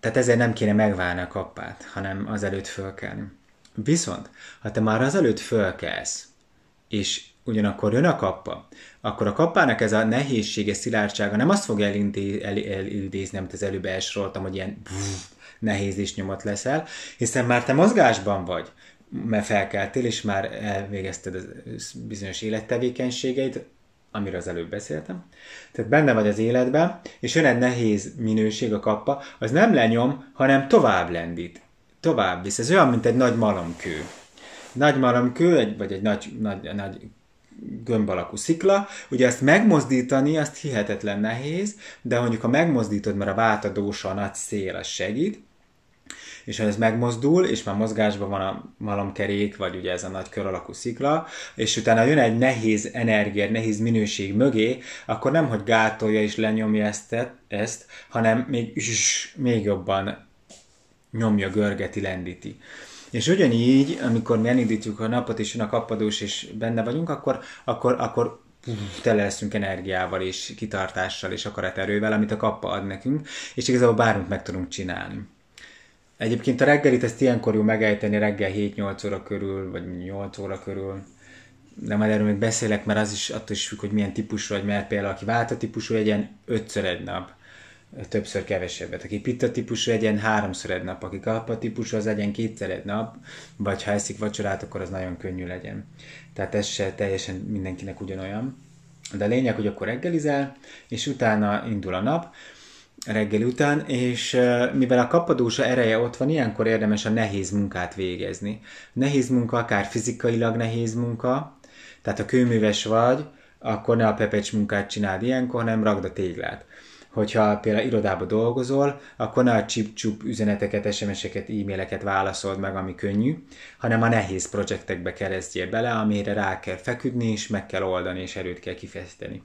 Tehát ezért nem kéne megválni a kappát, hanem azelőtt fölkelni. Viszont, ha te már azelőtt fölkelsz, és ugyanakkor jön a kappa, akkor a kappának ez a nehézsége, szilárdsága nem azt fog elindé, el, elidézni, amit az előbb elsoroltam, hogy ilyen nehéz és nyomat leszel, hiszen már te mozgásban vagy, mert felkeltél, és már elvégezted az bizonyos élettevékenységeit, amiről az előbb beszéltem. Tehát benne vagy az életben, és jön egy nehéz minőség a kappa, az nem lenyom, hanem tovább lendít. Tovább visz. Ez olyan, mint egy nagy malomkő. Nagy malomkő, vagy egy nagy, nagy, nagy gömb alakú szikla. Ugye ezt megmozdítani, azt hihetetlen nehéz, de mondjuk ha megmozdítod, mert a váltadósa, a nagy szél, az segít, és ha ez megmozdul, és már mozgásban van a malomkerék, vagy ugye ez a nagy kör alakú szikla, és utána jön egy nehéz energia, nehéz minőség mögé, akkor nem, hogy gátolja és lenyomja ezt, ezt hanem még, zs, még jobban nyomja, görgeti, lendíti. És ugyanígy, amikor mi elindítjuk a napot, és jön a kapadós, és benne vagyunk, akkor, akkor, akkor tele leszünk energiával és kitartással és akaraterővel, amit a kappa ad nekünk, és igazából bármit meg tudunk csinálni. Egyébként a reggelit ezt ilyenkor jó megejteni, reggel 7-8 óra körül, vagy 8 óra körül. De majd erről még beszélek, mert az is attól is függ, hogy milyen típusú vagy, mert például aki válta típusú, legyen 5 egy nap többször kevesebbet. Aki pitta típusú, legyen háromszor egy nap, aki kappa típusú, az legyen kétszer egy nap, vagy ha eszik vacsorát, akkor az nagyon könnyű legyen. Tehát ez se teljesen mindenkinek ugyanolyan. De a lényeg, hogy akkor reggelizel, és utána indul a nap reggel után, és mivel a kapadósa ereje ott van, ilyenkor érdemes a nehéz munkát végezni. Nehéz munka, akár fizikailag nehéz munka, tehát ha kőműves vagy, akkor ne a pepecs munkát csináld ilyenkor, hanem ragd a téglát. Hogyha például irodába dolgozol, akkor ne a csip-csup üzeneteket, SMS-eket, e-maileket válaszold meg, ami könnyű, hanem a nehéz projektekbe keresztjél bele, amire rá kell feküdni, és meg kell oldani, és erőt kell kifejteni.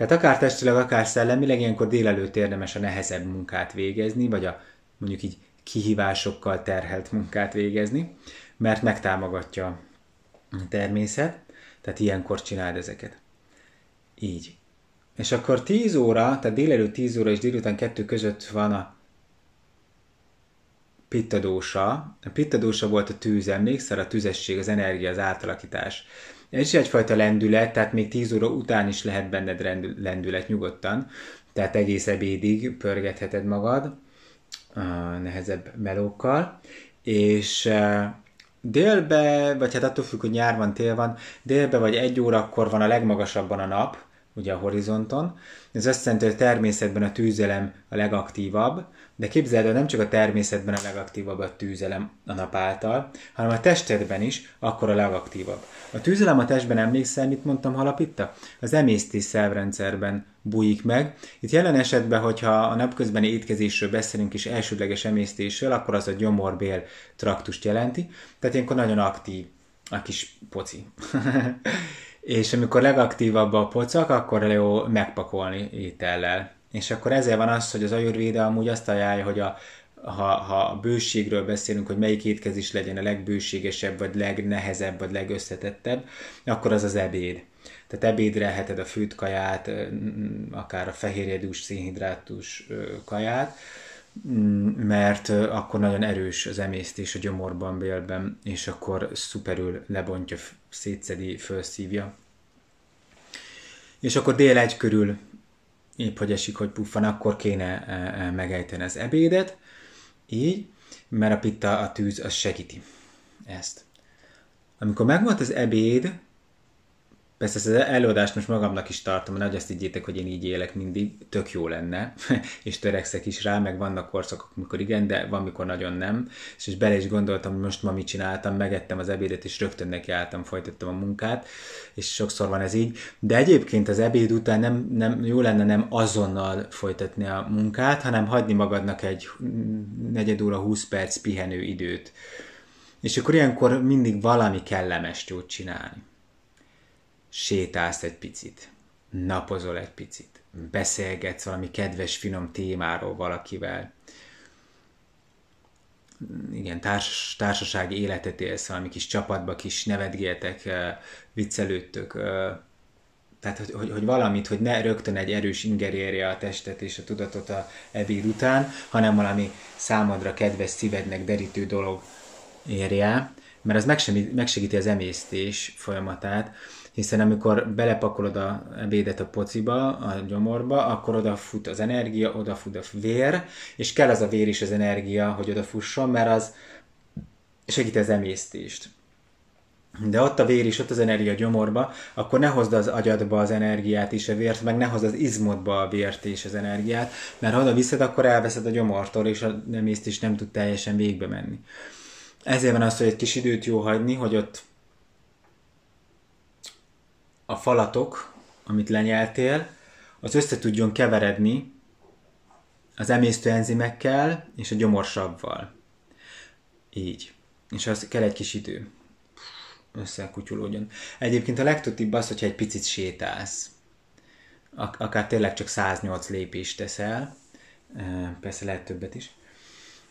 Tehát akár testileg, akár szellemileg ilyenkor délelőtt érdemes a nehezebb munkát végezni, vagy a mondjuk így kihívásokkal terhelt munkát végezni, mert megtámogatja a természet, tehát ilyenkor csináld ezeket. Így. És akkor 10 óra, tehát délelőtt 10 óra és délután 2 között van a pittadósa. A pittadósa volt a tűz, emlékszel? A tüzesség, az energia, az átalakítás. Ez is egyfajta lendület, tehát még 10 óra után is lehet benned lendület nyugodtan, tehát egész ebédig pörgetheted magad nehezebb melókkal, és délbe, vagy hát attól függ, hogy nyár van, tél van, délbe vagy egy órakor van a legmagasabban a nap, ugye a horizonton. Ez azt jelenti, hogy a természetben a tűzelem a legaktívabb, de képzeld el, nem csak a természetben a legaktívabb a tűzelem a nap által, hanem a testedben is, akkor a legaktívabb. A tűzelem a testben emlékszel, mit mondtam halapitta? Az emésztés szervrendszerben bújik meg. Itt jelen esetben, hogyha a napközbeni étkezésről beszélünk és elsődleges emésztésről, akkor az a gyomorbél traktust jelenti. Tehát ilyenkor nagyon aktív a kis poci. és amikor legaktívabb a pocak, akkor jó megpakolni étellel. És akkor ezért van az, hogy az ajurvéde amúgy azt ajánlja, hogy a, ha, ha bőségről beszélünk, hogy melyik étkezés legyen a legbőségesebb, vagy legnehezebb, vagy legösszetettebb, akkor az az ebéd. Tehát ebédre heted a főtt kaját, akár a fehérjedús, szénhidrátus kaját, mert akkor nagyon erős az emésztés a gyomorban, bélben, és akkor szuperül lebontja, szétszedi, felszívja. És akkor dél egy körül épp hogy esik, hogy puffan, akkor kéne e, e, megejteni az ebédet, így, mert a pitta, a tűz, az segíti ezt. Amikor megvolt az ebéd, Persze ezt az előadást most magamnak is tartom, nagy azt higgyétek, hogy én így élek mindig, tök jó lenne, és törekszek is rá, meg vannak korszakok, mikor igen, de van, mikor nagyon nem. És, és bele is gondoltam, hogy most ma mit csináltam, megettem az ebédet, és rögtön nekiálltam, folytattam a munkát, és sokszor van ez így. De egyébként az ebéd után nem, nem jó lenne nem azonnal folytatni a munkát, hanem hagyni magadnak egy negyed óra, 20 perc pihenő időt. És akkor ilyenkor mindig valami kellemes jót csinálni sétálsz egy picit, napozol egy picit, beszélgetsz valami kedves, finom témáról valakivel, igen, társas, társasági életet élsz, valami kis csapatba, kis nevetgéltek, viccelődtök, tehát hogy, hogy, hogy valamit, hogy ne rögtön egy erős inger érje a testet és a tudatot a ebéd után, hanem valami számodra kedves szívednek derítő dolog érje, mert az megsegíti az emésztés folyamatát, hiszen amikor belepakolod a ebédet a pociba, a gyomorba, akkor oda fut az energia, oda fut a vér, és kell az a vér és az energia, hogy oda fusson, mert az segít az emésztést. De ott a vér is, ott az energia a gyomorba, akkor ne hozd az agyadba az energiát és a vért, meg ne hozd az izmodba a vért és az energiát, mert ha oda viszed, akkor elveszed a gyomortól, és a emésztés nem tud teljesen végbe menni. Ezért van az, hogy egy kis időt jó hagyni, hogy ott a falatok, amit lenyeltél, az össze tudjon keveredni az emésztőenzimekkel és a gyomorsavval. Így. És az kell egy kis idő. Összekutyulódjon. Egyébként a legtöbb az, hogyha egy picit sétálsz. Ak- akár tényleg csak 108 lépést teszel. Persze lehet többet is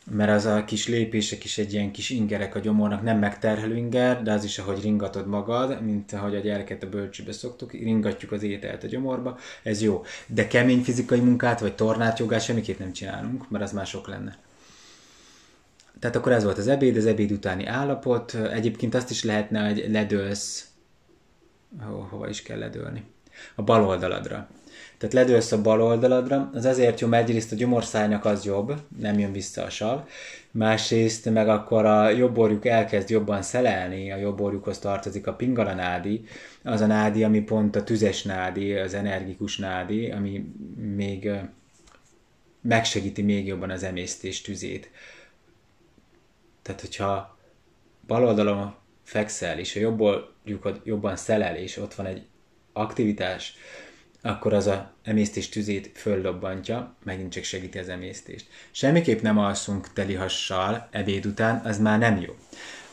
mert az a kis lépések is egy ilyen kis ingerek a gyomornak, nem megterhelő inger, de az is, ahogy ringatod magad, mint ahogy a gyereket a bölcsőbe szoktuk, ringatjuk az ételt a gyomorba, ez jó. De kemény fizikai munkát, vagy tornát, jogás semmiképp nem csinálunk, mert az már sok lenne. Tehát akkor ez volt az ebéd, az ebéd utáni állapot. Egyébként azt is lehetne, hogy ledőlsz, hova is kell ledőlni, a bal oldaladra tehát ledőlsz a bal oldaladra, az azért jó, mert egyrészt a gyomorszájnak az jobb, nem jön vissza a sav, másrészt meg akkor a jobb orjuk elkezd jobban szelelni, a jobb orjukhoz tartozik a pingala nádi, az a nádi, ami pont a tüzes nádi, az energikus nádi, ami még megsegíti még jobban az emésztés tüzét. Tehát, hogyha bal oldalon fekszel, és a jobb oldjukod jobban szelel, és ott van egy aktivitás, akkor az a emésztés tüzét föllobbantja, megint csak segíti az emésztést. Semmiképp nem alszunk telihassal ebéd után, az már nem jó.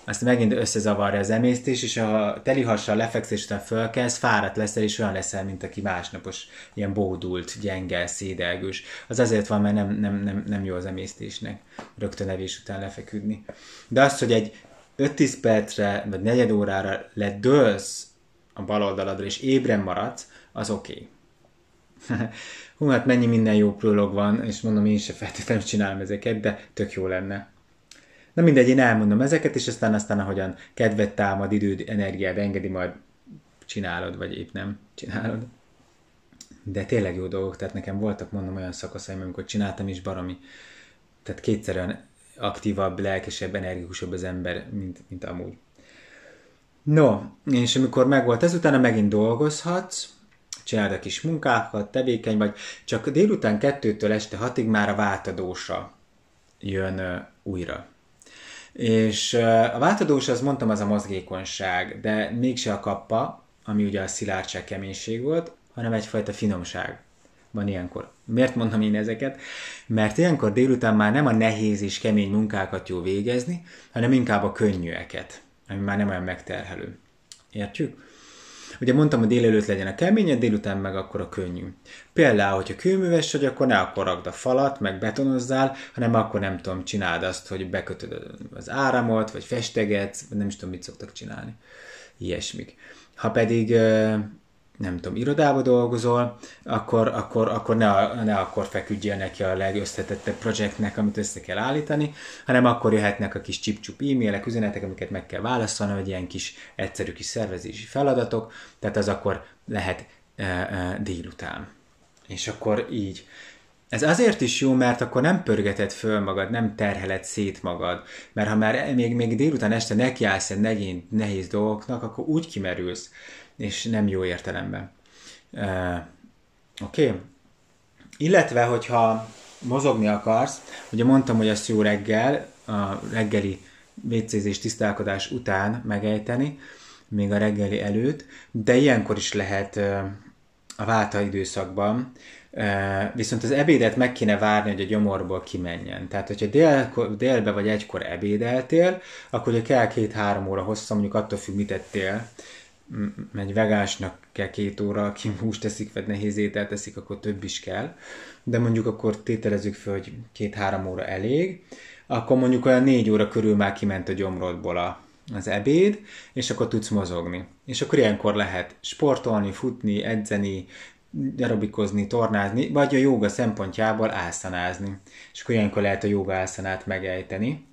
Azt megint összezavarja az emésztés, és ha telihassal lefekszés után fölkelsz, fáradt leszel, és olyan leszel, mint aki másnapos, ilyen bódult, gyenge, szédelgős. Az azért van, mert nem, nem, nem, nem jó az emésztésnek rögtön evés után lefeküdni. De az, hogy egy 5-10 percre, vagy negyed órára ledőlsz a bal oldaladra, és ébren maradsz, az oké. Okay Hú, hát mennyi minden jó prolog van, és mondom, én se feltétlenül csinálom ezeket, de tök jó lenne. Na mindegy, én elmondom ezeket, és aztán aztán ahogyan kedvet támad, időd, energiád engedi, majd csinálod, vagy épp nem csinálod. De tényleg jó dolgok, tehát nekem voltak, mondom, olyan szakaszaim, amikor csináltam is baromi, tehát kétszer olyan aktívabb, lelkesebb, energikusabb az ember, mint, mint amúgy. No, és amikor megvolt ez, utána megint dolgozhatsz, csináld a kis munkákat, tevékeny vagy, csak délután kettőtől este hatig már a váltadósa jön újra. És a váltadós, az mondtam, az a mozgékonyság, de mégse a kappa, ami ugye a szilárdság, keménység volt, hanem egyfajta finomság van ilyenkor. Miért mondom én ezeket? Mert ilyenkor délután már nem a nehéz és kemény munkákat jó végezni, hanem inkább a könnyűeket, ami már nem olyan megterhelő. Értjük? Ugye mondtam, hogy délelőtt legyen a kemény, délután meg akkor a könnyű. Például, hogyha kőműves vagy, akkor ne akkor rakd a falat, meg betonozzál, hanem akkor nem tudom, csináld azt, hogy bekötöd az áramot, vagy festegetsz, nem is tudom, mit szoktak csinálni. Ilyesmik. Ha pedig nem tudom, irodába dolgozol, akkor, akkor, akkor ne, ne akkor feküdjél neki a legösszetettebb projektnek, amit össze kell állítani, hanem akkor jöhetnek a kis csipcsup e-mailek, üzenetek, amiket meg kell válaszolni, vagy ilyen kis egyszerű kis szervezési feladatok, tehát az akkor lehet e, e, délután. És akkor így. Ez azért is jó, mert akkor nem pörgeted föl magad, nem terheled szét magad. Mert ha már még, még délután este nekiállsz egy nehéz dolgoknak, akkor úgy kimerülsz és nem jó értelemben. E, Oké? Okay. Illetve, hogyha mozogni akarsz, ugye mondtam, hogy azt jó reggel, a reggeli vécézés, tisztálkodás után megejteni, még a reggeli előtt, de ilyenkor is lehet a válta időszakban, viszont az ebédet meg kéne várni, hogy a gyomorból kimenjen. Tehát, hogyha dél, délbe vagy egykor ebédeltél, akkor ugye kell két-három óra hosszan, mondjuk attól függ, mit ettél, Megy vegásnak kell két óra, aki húst teszik, vagy nehéz ételt teszik, akkor több is kell. De mondjuk akkor tételezzük fel, hogy két-három óra elég, akkor mondjuk olyan négy óra körül már kiment a gyomrodból a, az ebéd, és akkor tudsz mozogni. És akkor ilyenkor lehet sportolni, futni, edzeni, aerobikozni, tornázni, vagy a jóga szempontjából álszanázni. És akkor ilyenkor lehet a jóga álszanát megejteni.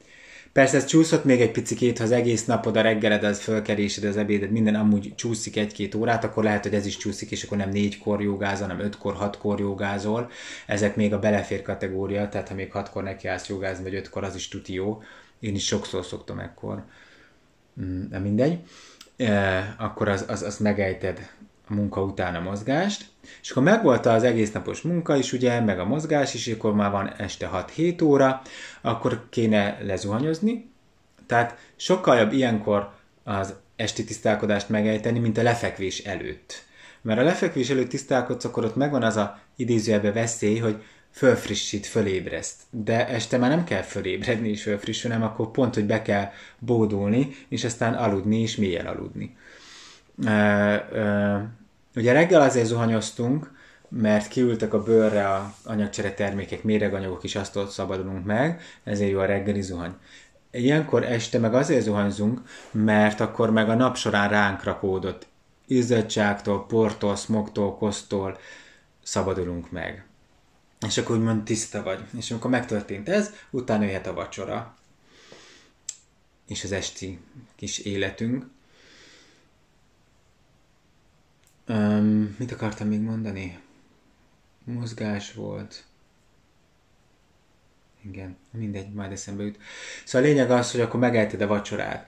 Persze ez csúszott még egy picikét, ha az egész napod, a reggeled, az fölkerésed, az ebéded, minden amúgy csúszik egy-két órát, akkor lehet, hogy ez is csúszik, és akkor nem négykor jogázol, hanem ötkor, hatkor jogázol. Ezek még a belefér kategória, tehát ha még hatkor nekiállsz jogázni, vagy ötkor, az is tuti jó. Én is sokszor szoktam ekkor. Mm, de mindegy. E, akkor az, az, az megejted a munka után a mozgást, és akkor megvolt az egésznapos munka is, ugye, meg a mozgás is, és akkor már van este 6-7 óra, akkor kéne lezuhanyozni. Tehát sokkal jobb ilyenkor az esti tisztálkodást megejteni, mint a lefekvés előtt. Mert a lefekvés előtt tisztálkodsz, akkor ott megvan az a idézőjelbe veszély, hogy fölfrissít, fölébreszt. De este már nem kell fölébredni és fölfrissülni, hanem akkor pont, hogy be kell bódulni, és aztán aludni és mélyen aludni. Ugye reggel azért zuhanyoztunk, mert kiültek a bőrre a anyagcsere termékek, méreganyagok is azt ott szabadulunk meg, ezért jó a reggeli zuhany. Ilyenkor este meg azért zuhanyzunk, mert akkor meg a nap során ránk rakódott izzadságtól, portól, smogtól, kosztól szabadulunk meg. És akkor úgymond tiszta vagy. És amikor megtörtént ez, utána jöhet a vacsora. És az esti kis életünk. Um, mit akartam még mondani? Mozgás volt. Igen, mindegy, majd eszembe jut. Szóval a lényeg az, hogy akkor megelted a vacsorát.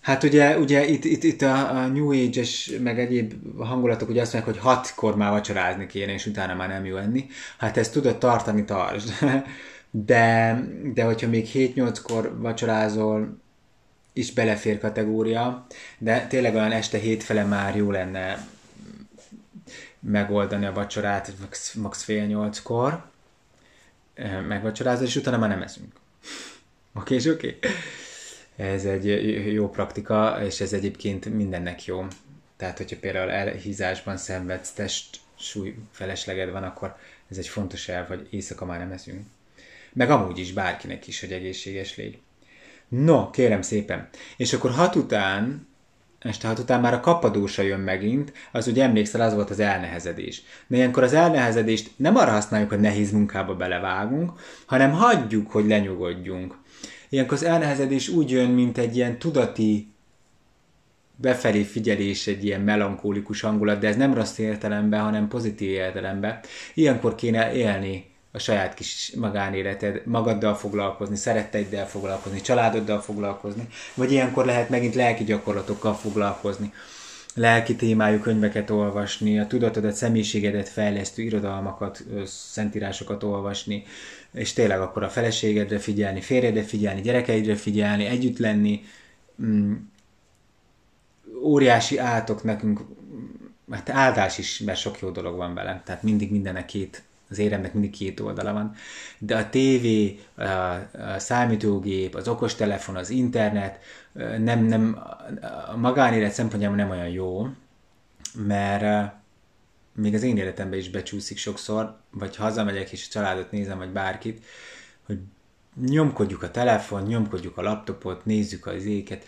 Hát ugye, ugye itt, itt, itt a, a New Age-es, meg egyéb hangulatok ugye azt mondják, hogy hatkor már vacsorázni kéne, és utána már nem jó enni. Hát ezt tudod tartani, tartsd. De, de hogyha még 7-8-kor vacsorázol, is belefér kategória, de tényleg olyan este hétfele már jó lenne megoldani a vacsorát max, max fél nyolckor, megvacsorázod, és utána már nem eszünk. Oké, és oké? Ez egy jó praktika, és ez egyébként mindennek jó. Tehát, hogyha például elhízásban szenvedsz, test súly felesleged van, akkor ez egy fontos elv, hogy éjszaka már nem eszünk. Meg amúgy is bárkinek is, hogy egészséges légy. No, kérem szépen. És akkor hat után este hat után már a kapadósa jön megint, az ugye emlékszel, az volt az elnehezedés. De ilyenkor az elnehezedést nem arra használjuk, hogy nehéz munkába belevágunk, hanem hagyjuk, hogy lenyugodjunk. Ilyenkor az elnehezedés úgy jön, mint egy ilyen tudati befelé figyelés, egy ilyen melankólikus hangulat, de ez nem rossz értelemben, hanem pozitív értelemben. Ilyenkor kéne élni a saját kis magánéleted, magaddal foglalkozni, szeretteiddel foglalkozni, családoddal foglalkozni, vagy ilyenkor lehet megint lelki gyakorlatokkal foglalkozni, lelki témájú könyveket olvasni, a tudatodat, személyiségedet fejlesztő irodalmakat, szentírásokat olvasni, és tényleg akkor a feleségedre figyelni, férjedre figyelni, gyerekeidre figyelni, együtt lenni. Mm. Óriási átok nekünk, hát áldás is, mert sok jó dolog van velem, tehát mindig mindennek két az éremnek mindig két oldala van. De a tévé, a, a számítógép, az okostelefon, az internet nem, nem, a magánélet szempontjából nem olyan jó, mert még az én életembe is becsúszik sokszor, vagy hazamegyek és a családot nézem, vagy bárkit, hogy nyomkodjuk a telefon, nyomkodjuk a laptopot, nézzük az éket.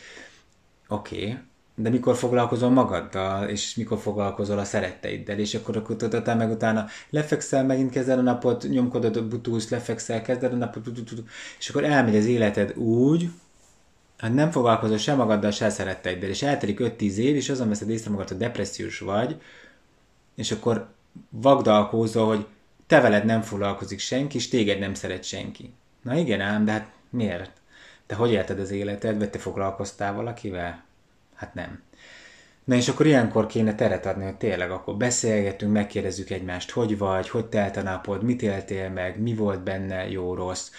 Oké, okay, de mikor foglalkozol magaddal, és mikor foglalkozol a szeretteiddel, és akkor akkor tudatán meg utána lefekszel, megint kezded a napot, nyomkodod, butulsz, lefekszel, kezded a napot, és akkor elmegy az életed úgy, hát nem foglalkozol sem magaddal, se szeretteiddel, és eltelik 5-10 év, és azon veszed észre magad, hogy depressziós vagy, és akkor vagdalkózol, hogy te veled nem foglalkozik senki, és téged nem szeret senki. Na igen ám, de hát miért? Te hogy élted az életed, vagy te foglalkoztál valakivel? Hát nem. Na és akkor ilyenkor kéne teret adni, hogy tényleg akkor beszélgetünk, megkérdezzük egymást, hogy vagy, hogy telt a napod, mit éltél meg, mi volt benne, jó, rossz,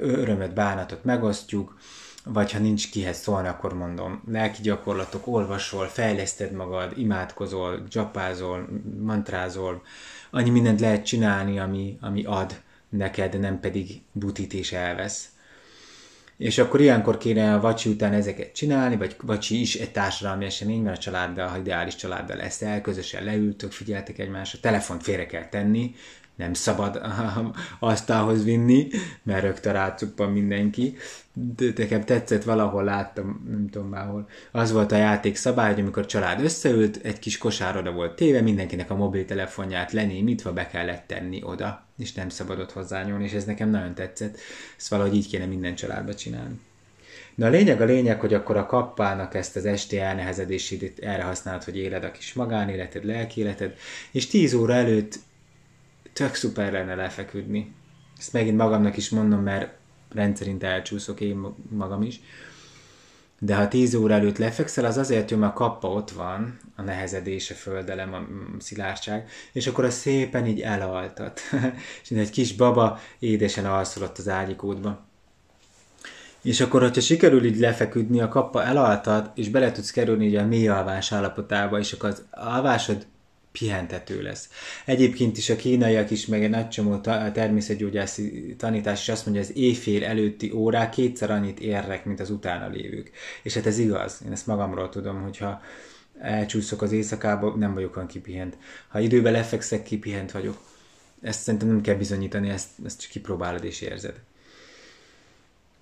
örömet bánatot megosztjuk, vagy ha nincs kihez szólni, akkor mondom, lelki gyakorlatok, olvasol, fejleszted magad, imádkozol, japázol, mantrázol, annyi mindent lehet csinálni, ami, ami ad neked, nem pedig butit és elvesz. És akkor ilyenkor kéne a vacsi után ezeket csinálni, vagy vacsi is egy társadalmi esemény, mert a családdal, ha ideális családdal lesz el, közösen leültök, figyeltek egymásra, telefont félre kell tenni, nem szabad asztalhoz vinni, mert rögtön rácuppan mindenki. De nekem tetszett, valahol láttam, nem tudom már hol. Az volt a játék szabály, hogy amikor a család összeült, egy kis kosár oda volt téve, mindenkinek a mobiltelefonját lenémítva be kellett tenni oda, és nem szabadott hozzányúlni, és ez nekem nagyon tetszett. Ezt valahogy így kéne minden családba csinálni. Na a lényeg a lényeg, hogy akkor a kappának ezt az esti elnehezedését erre használod, hogy éled a kis magánéleted, lelkéleted, és 10 óra előtt tök szuper lenne lefeküdni. Ezt megint magamnak is mondom, mert rendszerint elcsúszok én magam is. De ha 10 óra előtt lefekszel, az azért hogy mert a kappa ott van, a nehezedés, a földelem, a szilárdság, és akkor a szépen így elaltat. és egy kis baba édesen alszol ott az ágyikódba. És akkor, hogyha sikerül így lefeküdni, a kappa elaltat, és bele tudsz kerülni ugye a mély alvás állapotába, és akkor az alvásod pihentető lesz. Egyébként is a kínaiak is, meg egy nagy csomó ta- természetgyógyászi tanítás is azt mondja, hogy az éjfél előtti órák kétszer annyit érnek, mint az utána lévők. És hát ez igaz, én ezt magamról tudom, hogyha elcsúszok az éjszakába, nem vagyok olyan kipihent. Ha időben lefekszek, kipihent vagyok. Ezt szerintem nem kell bizonyítani, ezt, ezt csak kipróbálod és érzed.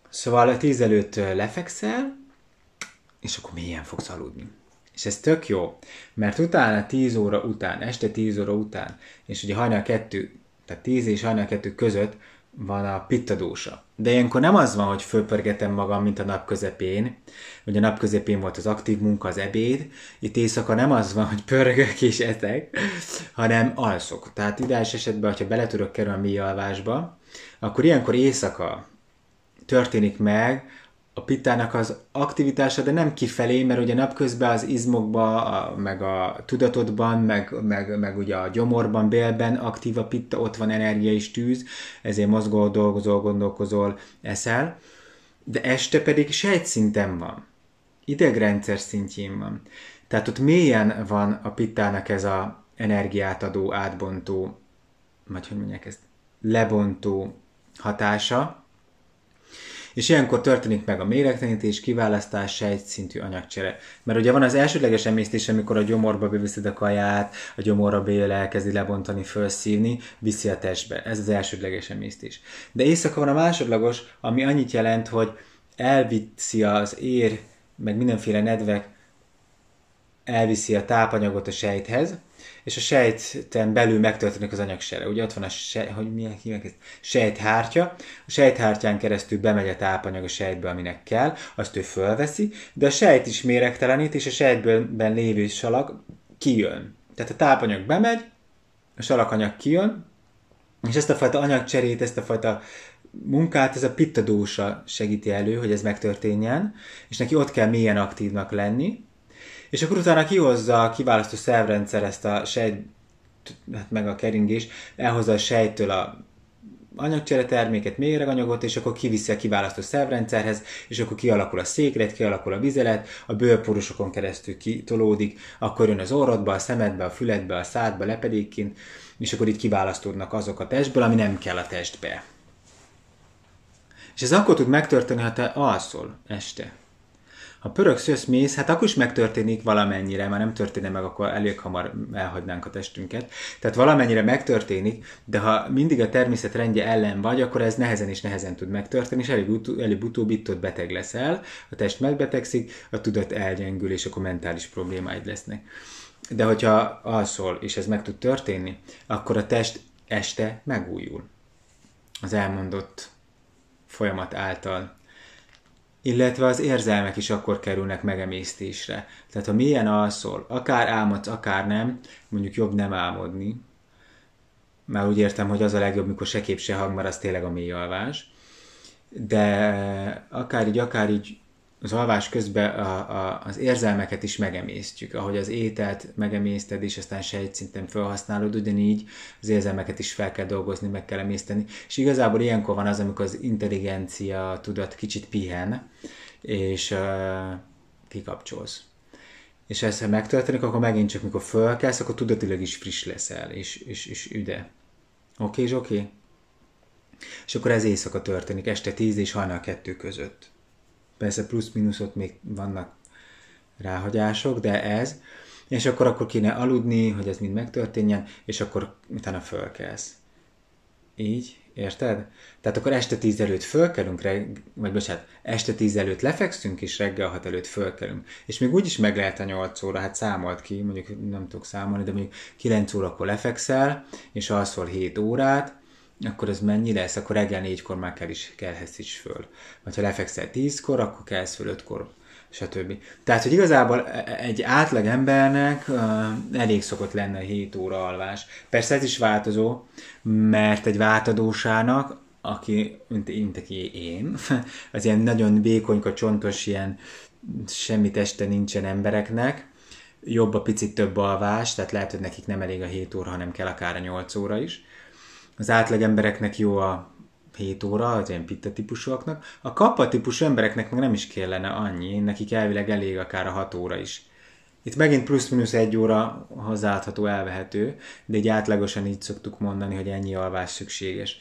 Szóval a tíz előtt lefekszel, és akkor mélyen fogsz aludni. És ez tök jó, mert utána 10 óra után, este 10 óra után, és ugye hajnal kettő, tehát 10 és hajnal kettő között van a pittadósa. De ilyenkor nem az van, hogy fölpörgetem magam, mint a nap közepén, vagy a nap közepén volt az aktív munka, az ebéd, itt éjszaka nem az van, hogy pörgök és etek, hanem alszok. Tehát ideális esetben, ha bele tudok kerülni a mély alvásba, akkor ilyenkor éjszaka történik meg a pitának az aktivitása, de nem kifelé, mert ugye napközben az izmokba, a, meg a tudatodban, meg, meg, meg ugye a gyomorban, bélben aktív a pitta, ott van energia és tűz, ezért mozgol, dolgozol, gondolkozol, eszel, de este pedig sejtszinten van, idegrendszer szintjén van. Tehát ott mélyen van a pittának ez a energiát adó, átbontó, vagy hogy mondják ezt, lebontó hatása, és ilyenkor történik meg a méregtenítés, kiválasztás, sejtszintű anyagcsere. Mert ugye van az elsődleges emésztés, amikor a gyomorba beviszed a kaját, a gyomorra bél elkezdi lebontani, felszívni, viszi a testbe. Ez az elsődleges emésztés. De éjszaka van a másodlagos, ami annyit jelent, hogy elviszi az ér, meg mindenféle nedvek, elviszi a tápanyagot a sejthez, és a sejten belül megtörténik az anyagsere. Ugye ott van a sej, hogy milyen milyen, ezt? sejthártya, a sejthártyán keresztül bemegy a tápanyag a sejtbe, aminek kell, azt ő fölveszi, de a sejt is méregtelenít, és a sejtben lévő salak kijön. Tehát a tápanyag bemegy, a salakanyag kijön, és ezt a fajta anyagcserét, ezt a fajta munkát ez a pittadósa segíti elő, hogy ez megtörténjen, és neki ott kell mélyen aktívnak lenni, és akkor utána kihozza a kiválasztó szervrendszer ezt a sejt, hát meg a keringés, elhozza a sejtől a anyagcsere terméket, méreganyagot, és akkor kiviszi a kiválasztó szervrendszerhez, és akkor kialakul a széklet, kialakul a vizelet, a bőrporusokon keresztül kitolódik, akkor jön az orrodba, a szemedbe, a füledbe, a szádba, lepedékként, és akkor itt kiválasztódnak azok a testből, ami nem kell a testbe. És ez akkor tud megtörténni, ha te alszol este. Ha pörög mész, hát akkor is megtörténik valamennyire, már nem történne meg, akkor elég hamar elhagynánk a testünket. Tehát valamennyire megtörténik, de ha mindig a természet rendje ellen vagy, akkor ez nehezen és nehezen tud megtörténni, és előbb-utóbb itt ott beteg leszel, a test megbetegszik, a tudat elgyengül, és akkor mentális problémáid lesznek. De hogyha alszol, és ez meg tud történni, akkor a test este megújul. Az elmondott folyamat által illetve az érzelmek is akkor kerülnek megemésztésre. Tehát ha milyen alszol, akár álmodsz, akár nem, mondjuk jobb nem álmodni, már úgy értem, hogy az a legjobb, mikor se kép, se hang, mert az tényleg a mély alvás, de akár így, akár így az alvás közben a, a, az érzelmeket is megemésztjük. Ahogy az ételt megemészted, és aztán sejtszinten felhasználod, ugyanígy az érzelmeket is fel kell dolgozni, meg kell emészteni. És igazából ilyenkor van az, amikor az intelligencia tudat kicsit pihen, és uh, kikapcsolsz. És ez, ha megtörténik, akkor megint csak, mikor fölkelsz, akkor tudatilag is friss leszel, és, és, és üde. Oké, és oké? És akkor ez éjszaka történik, este 10 és hajnal 2 között. Persze plusz-minusz ott még vannak ráhagyások, de ez. És akkor akkor kéne aludni, hogy ez mind megtörténjen, és akkor utána fölkelsz. Így, érted? Tehát akkor este tíz előtt fölkelünk, reg- vagy bocsánat, este tíz előtt lefekszünk, és reggel hat előtt fölkelünk. És még úgy is meg lehet a nyolc óra, hát számolt ki, mondjuk nem tudok számolni, de mondjuk kilenc órakor lefekszel, és alszol hét órát, akkor ez mennyi lesz? Akkor reggel négykor már kell is, kellhetsz is föl. Vagy ha lefekszel tízkor, akkor kellsz föl ötkor, stb. Tehát, hogy igazából e, e, egy átlag embernek uh, elég szokott lenne 7 óra alvás. Persze ez is változó, mert egy váltadósának, aki, mint, mint aki én, az ilyen nagyon vékonyka, csontos, ilyen semmi teste nincsen embereknek, jobb a picit több alvás, tehát lehet, hogy nekik nem elég a 7 óra, hanem kell akár a 8 óra is az átlag embereknek jó a 7 óra, az ilyen pitta típusúaknak. A kappa típusú embereknek meg nem is kellene annyi, nekik elvileg elég akár a 6 óra is. Itt megint plusz-minusz egy óra hazáltható, elvehető, de egy átlagosan így szoktuk mondani, hogy ennyi alvás szükséges.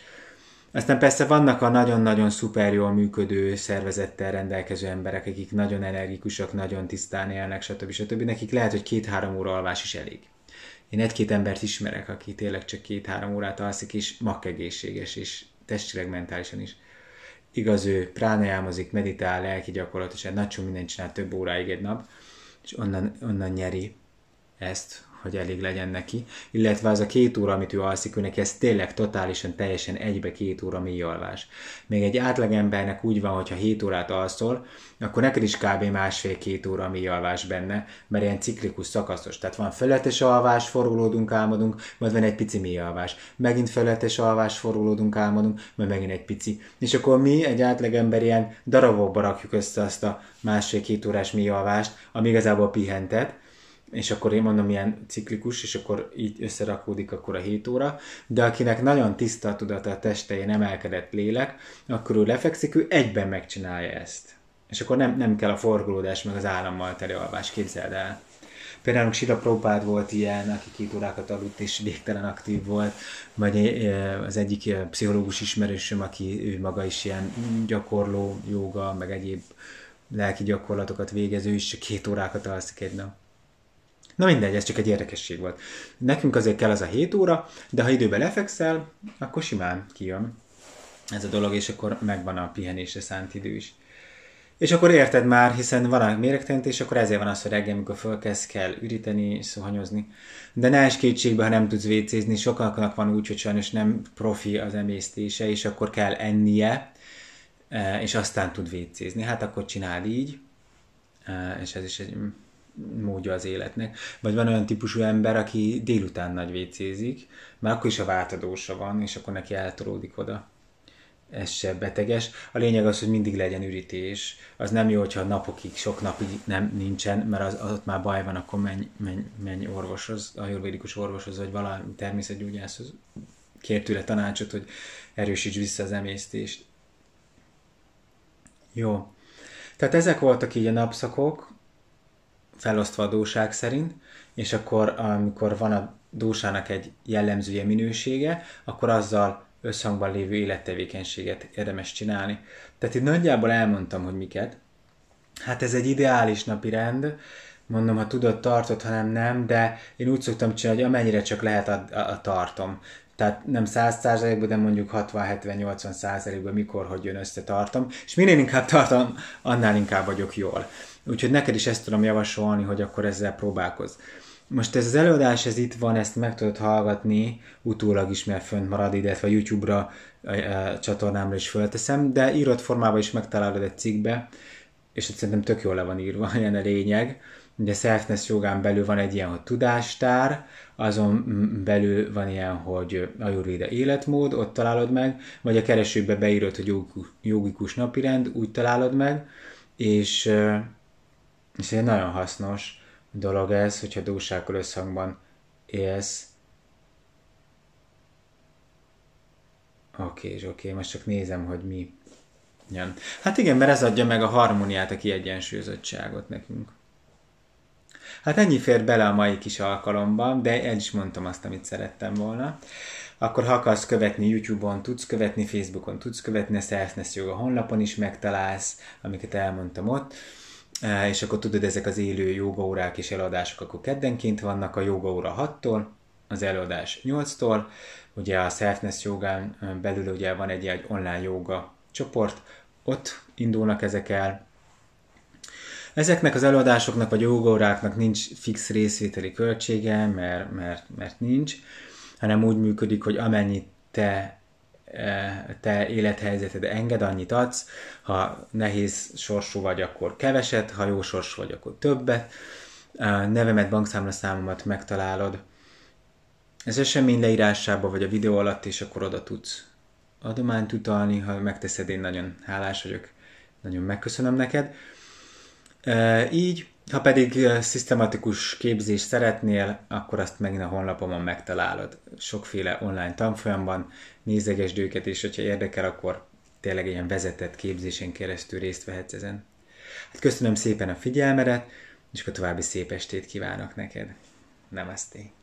Aztán persze vannak a nagyon-nagyon szuper jól működő szervezettel rendelkező emberek, akik nagyon energikusak, nagyon tisztán élnek, stb. stb. Nekik lehet, hogy két-három óra alvás is elég én egy-két embert ismerek, aki tényleg csak két-három órát alszik, és makkegészséges, és testileg, mentálisan is. Igaz, ő pránajámozik, meditál, lelki gyakorlat, és egy hát nagy mindent csinál több óráig egy nap, és onnan, onnan nyeri ezt, hogy elég legyen neki, illetve az a két óra, amit ő alszik, ő neki ez tényleg totálisan, teljesen egybe két óra mély alvás. Még egy átlagembernek úgy van, hogyha 7 órát alszol, akkor neked is kb. másfél-két óra mély alvás benne, mert ilyen ciklikus, szakaszos. Tehát van felületes alvás, forulódunk, álmodunk, majd van egy pici mély alvás. Megint felületes alvás, forulódunk, álmodunk, majd megint egy pici. És akkor mi, egy átlagember ilyen darabokba rakjuk össze azt a másfél-két órás mély alvást, ami igazából pihentet, és akkor én mondom, ilyen ciklikus, és akkor így összerakódik akkor a 7 óra, de akinek nagyon tiszta a tudata a testején emelkedett lélek, akkor ő lefekszik, ő egyben megcsinálja ezt. És akkor nem, nem kell a forgolódás, meg az állammal teli alvás, képzeld el. Például Sira Própád volt ilyen, aki két órákat aludt és végtelen aktív volt, vagy eh, az egyik pszichológus ismerősöm, aki ő maga is ilyen gyakorló, joga, meg egyéb lelki gyakorlatokat végező, és csak két órákat alszik egy nap. Na mindegy, ez csak egy érdekesség volt. Nekünk azért kell az a 7 óra, de ha időben lefekszel, akkor simán kijön ez a dolog, és akkor megvan a pihenésre szánt idő is. És akkor érted már, hiszen van a méregtelentés, akkor ezért van az, hogy reggel, amikor fölkezd, kell üríteni és szuhanyozni. De ne is kétségbe, ha nem tudsz vécézni, sokaknak van úgy, hogy sajnos nem profi az emésztése, és akkor kell ennie, eh, és aztán tud vécézni. Hát akkor csináld így, eh, és ez is egy módja az életnek. Vagy van olyan típusú ember, aki délután nagy vécézik, mert akkor is a váltadósa van, és akkor neki eltolódik oda. Ez se beteges. A lényeg az, hogy mindig legyen ürítés. Az nem jó, hogyha napokig, sok napig nem nincsen, mert az, az ott már baj van, akkor menj, menj, menj orvoshoz, ajurvédikus orvoshoz, vagy valami természetgyógyászhoz. Kér tőle tanácsot, hogy erősíts vissza az emésztést. Jó. Tehát ezek voltak így a napszakok, felosztva a dóság szerint, és akkor amikor van a dósának egy jellemzője, minősége, akkor azzal összhangban lévő élettevékenységet érdemes csinálni. Tehát itt nagyjából elmondtam, hogy miket. Hát ez egy ideális napi rend, mondom, ha tudod, tartod, hanem nem, de én úgy szoktam csinálni, hogy amennyire csak lehet a, a, a tartom. Tehát nem 100%-ban, de mondjuk 60-70-80%-ban mikor, hogy jön össze tartom, és minél inkább tartom, annál inkább vagyok jól. Úgyhogy neked is ezt tudom javasolni, hogy akkor ezzel próbálkozz. Most ez az előadás, ez itt van, ezt meg tudod hallgatni, utólag is, mert fönt marad, illetve a YouTube-ra a, a csatornámra is fölteszem, de írott formában is megtalálod egy cikkbe, és ott szerintem tök jól le van írva, ilyen a lényeg. Ugye selfness jogán belül van egy ilyen, hogy tudástár, azon belül van ilyen, hogy ajurvéda életmód, ott találod meg, vagy a keresőbe beírod, hogy jogikus napirend, úgy találod meg, és és egy nagyon hasznos dolog ez, hogyha dúsákkal összhangban élsz. Oké, és oké, most csak nézem, hogy mi. Jön. Hát igen, mert ez adja meg a harmóniát, a kiegyensúlyozottságot nekünk. Hát ennyi fér bele a mai kis alkalomban, de el is mondtam azt, amit szerettem volna. Akkor ha akarsz követni YouTube-on, tudsz követni Facebookon, tudsz követni a Selfness Joga honlapon is megtalálsz, amiket elmondtam ott. Eh, és akkor tudod, ezek az élő jogaórák és eladások akkor keddenként vannak, a jogaóra 6-tól, az előadás 8-tól, ugye a Selfness jogán eh, belül ugye van egy, egy online joga csoport, ott indulnak ezek el. Ezeknek az előadásoknak vagy jogaóráknak nincs fix részvételi költsége, mert, mert, mert nincs, hanem úgy működik, hogy amennyit te Eh, te élethelyzeted enged, annyit adsz, ha nehéz sorsú vagy, akkor keveset, ha jó sorsú vagy, akkor többet, nevemet, bankszámlaszámomat számomat megtalálod. Ez esemény leírásába vagy a videó alatt és akkor oda tudsz adományt utalni, ha megteszed, én nagyon hálás vagyok, nagyon megköszönöm neked. Eh, így ha pedig szisztematikus képzést szeretnél, akkor azt megint a honlapomon megtalálod. Sokféle online tanfolyamban nézegesd őket, és hogyha érdekel, akkor tényleg ilyen vezetett képzésen keresztül részt vehetsz ezen. Hát köszönöm szépen a figyelmedet, és a további szép estét kívánok neked. Namaste.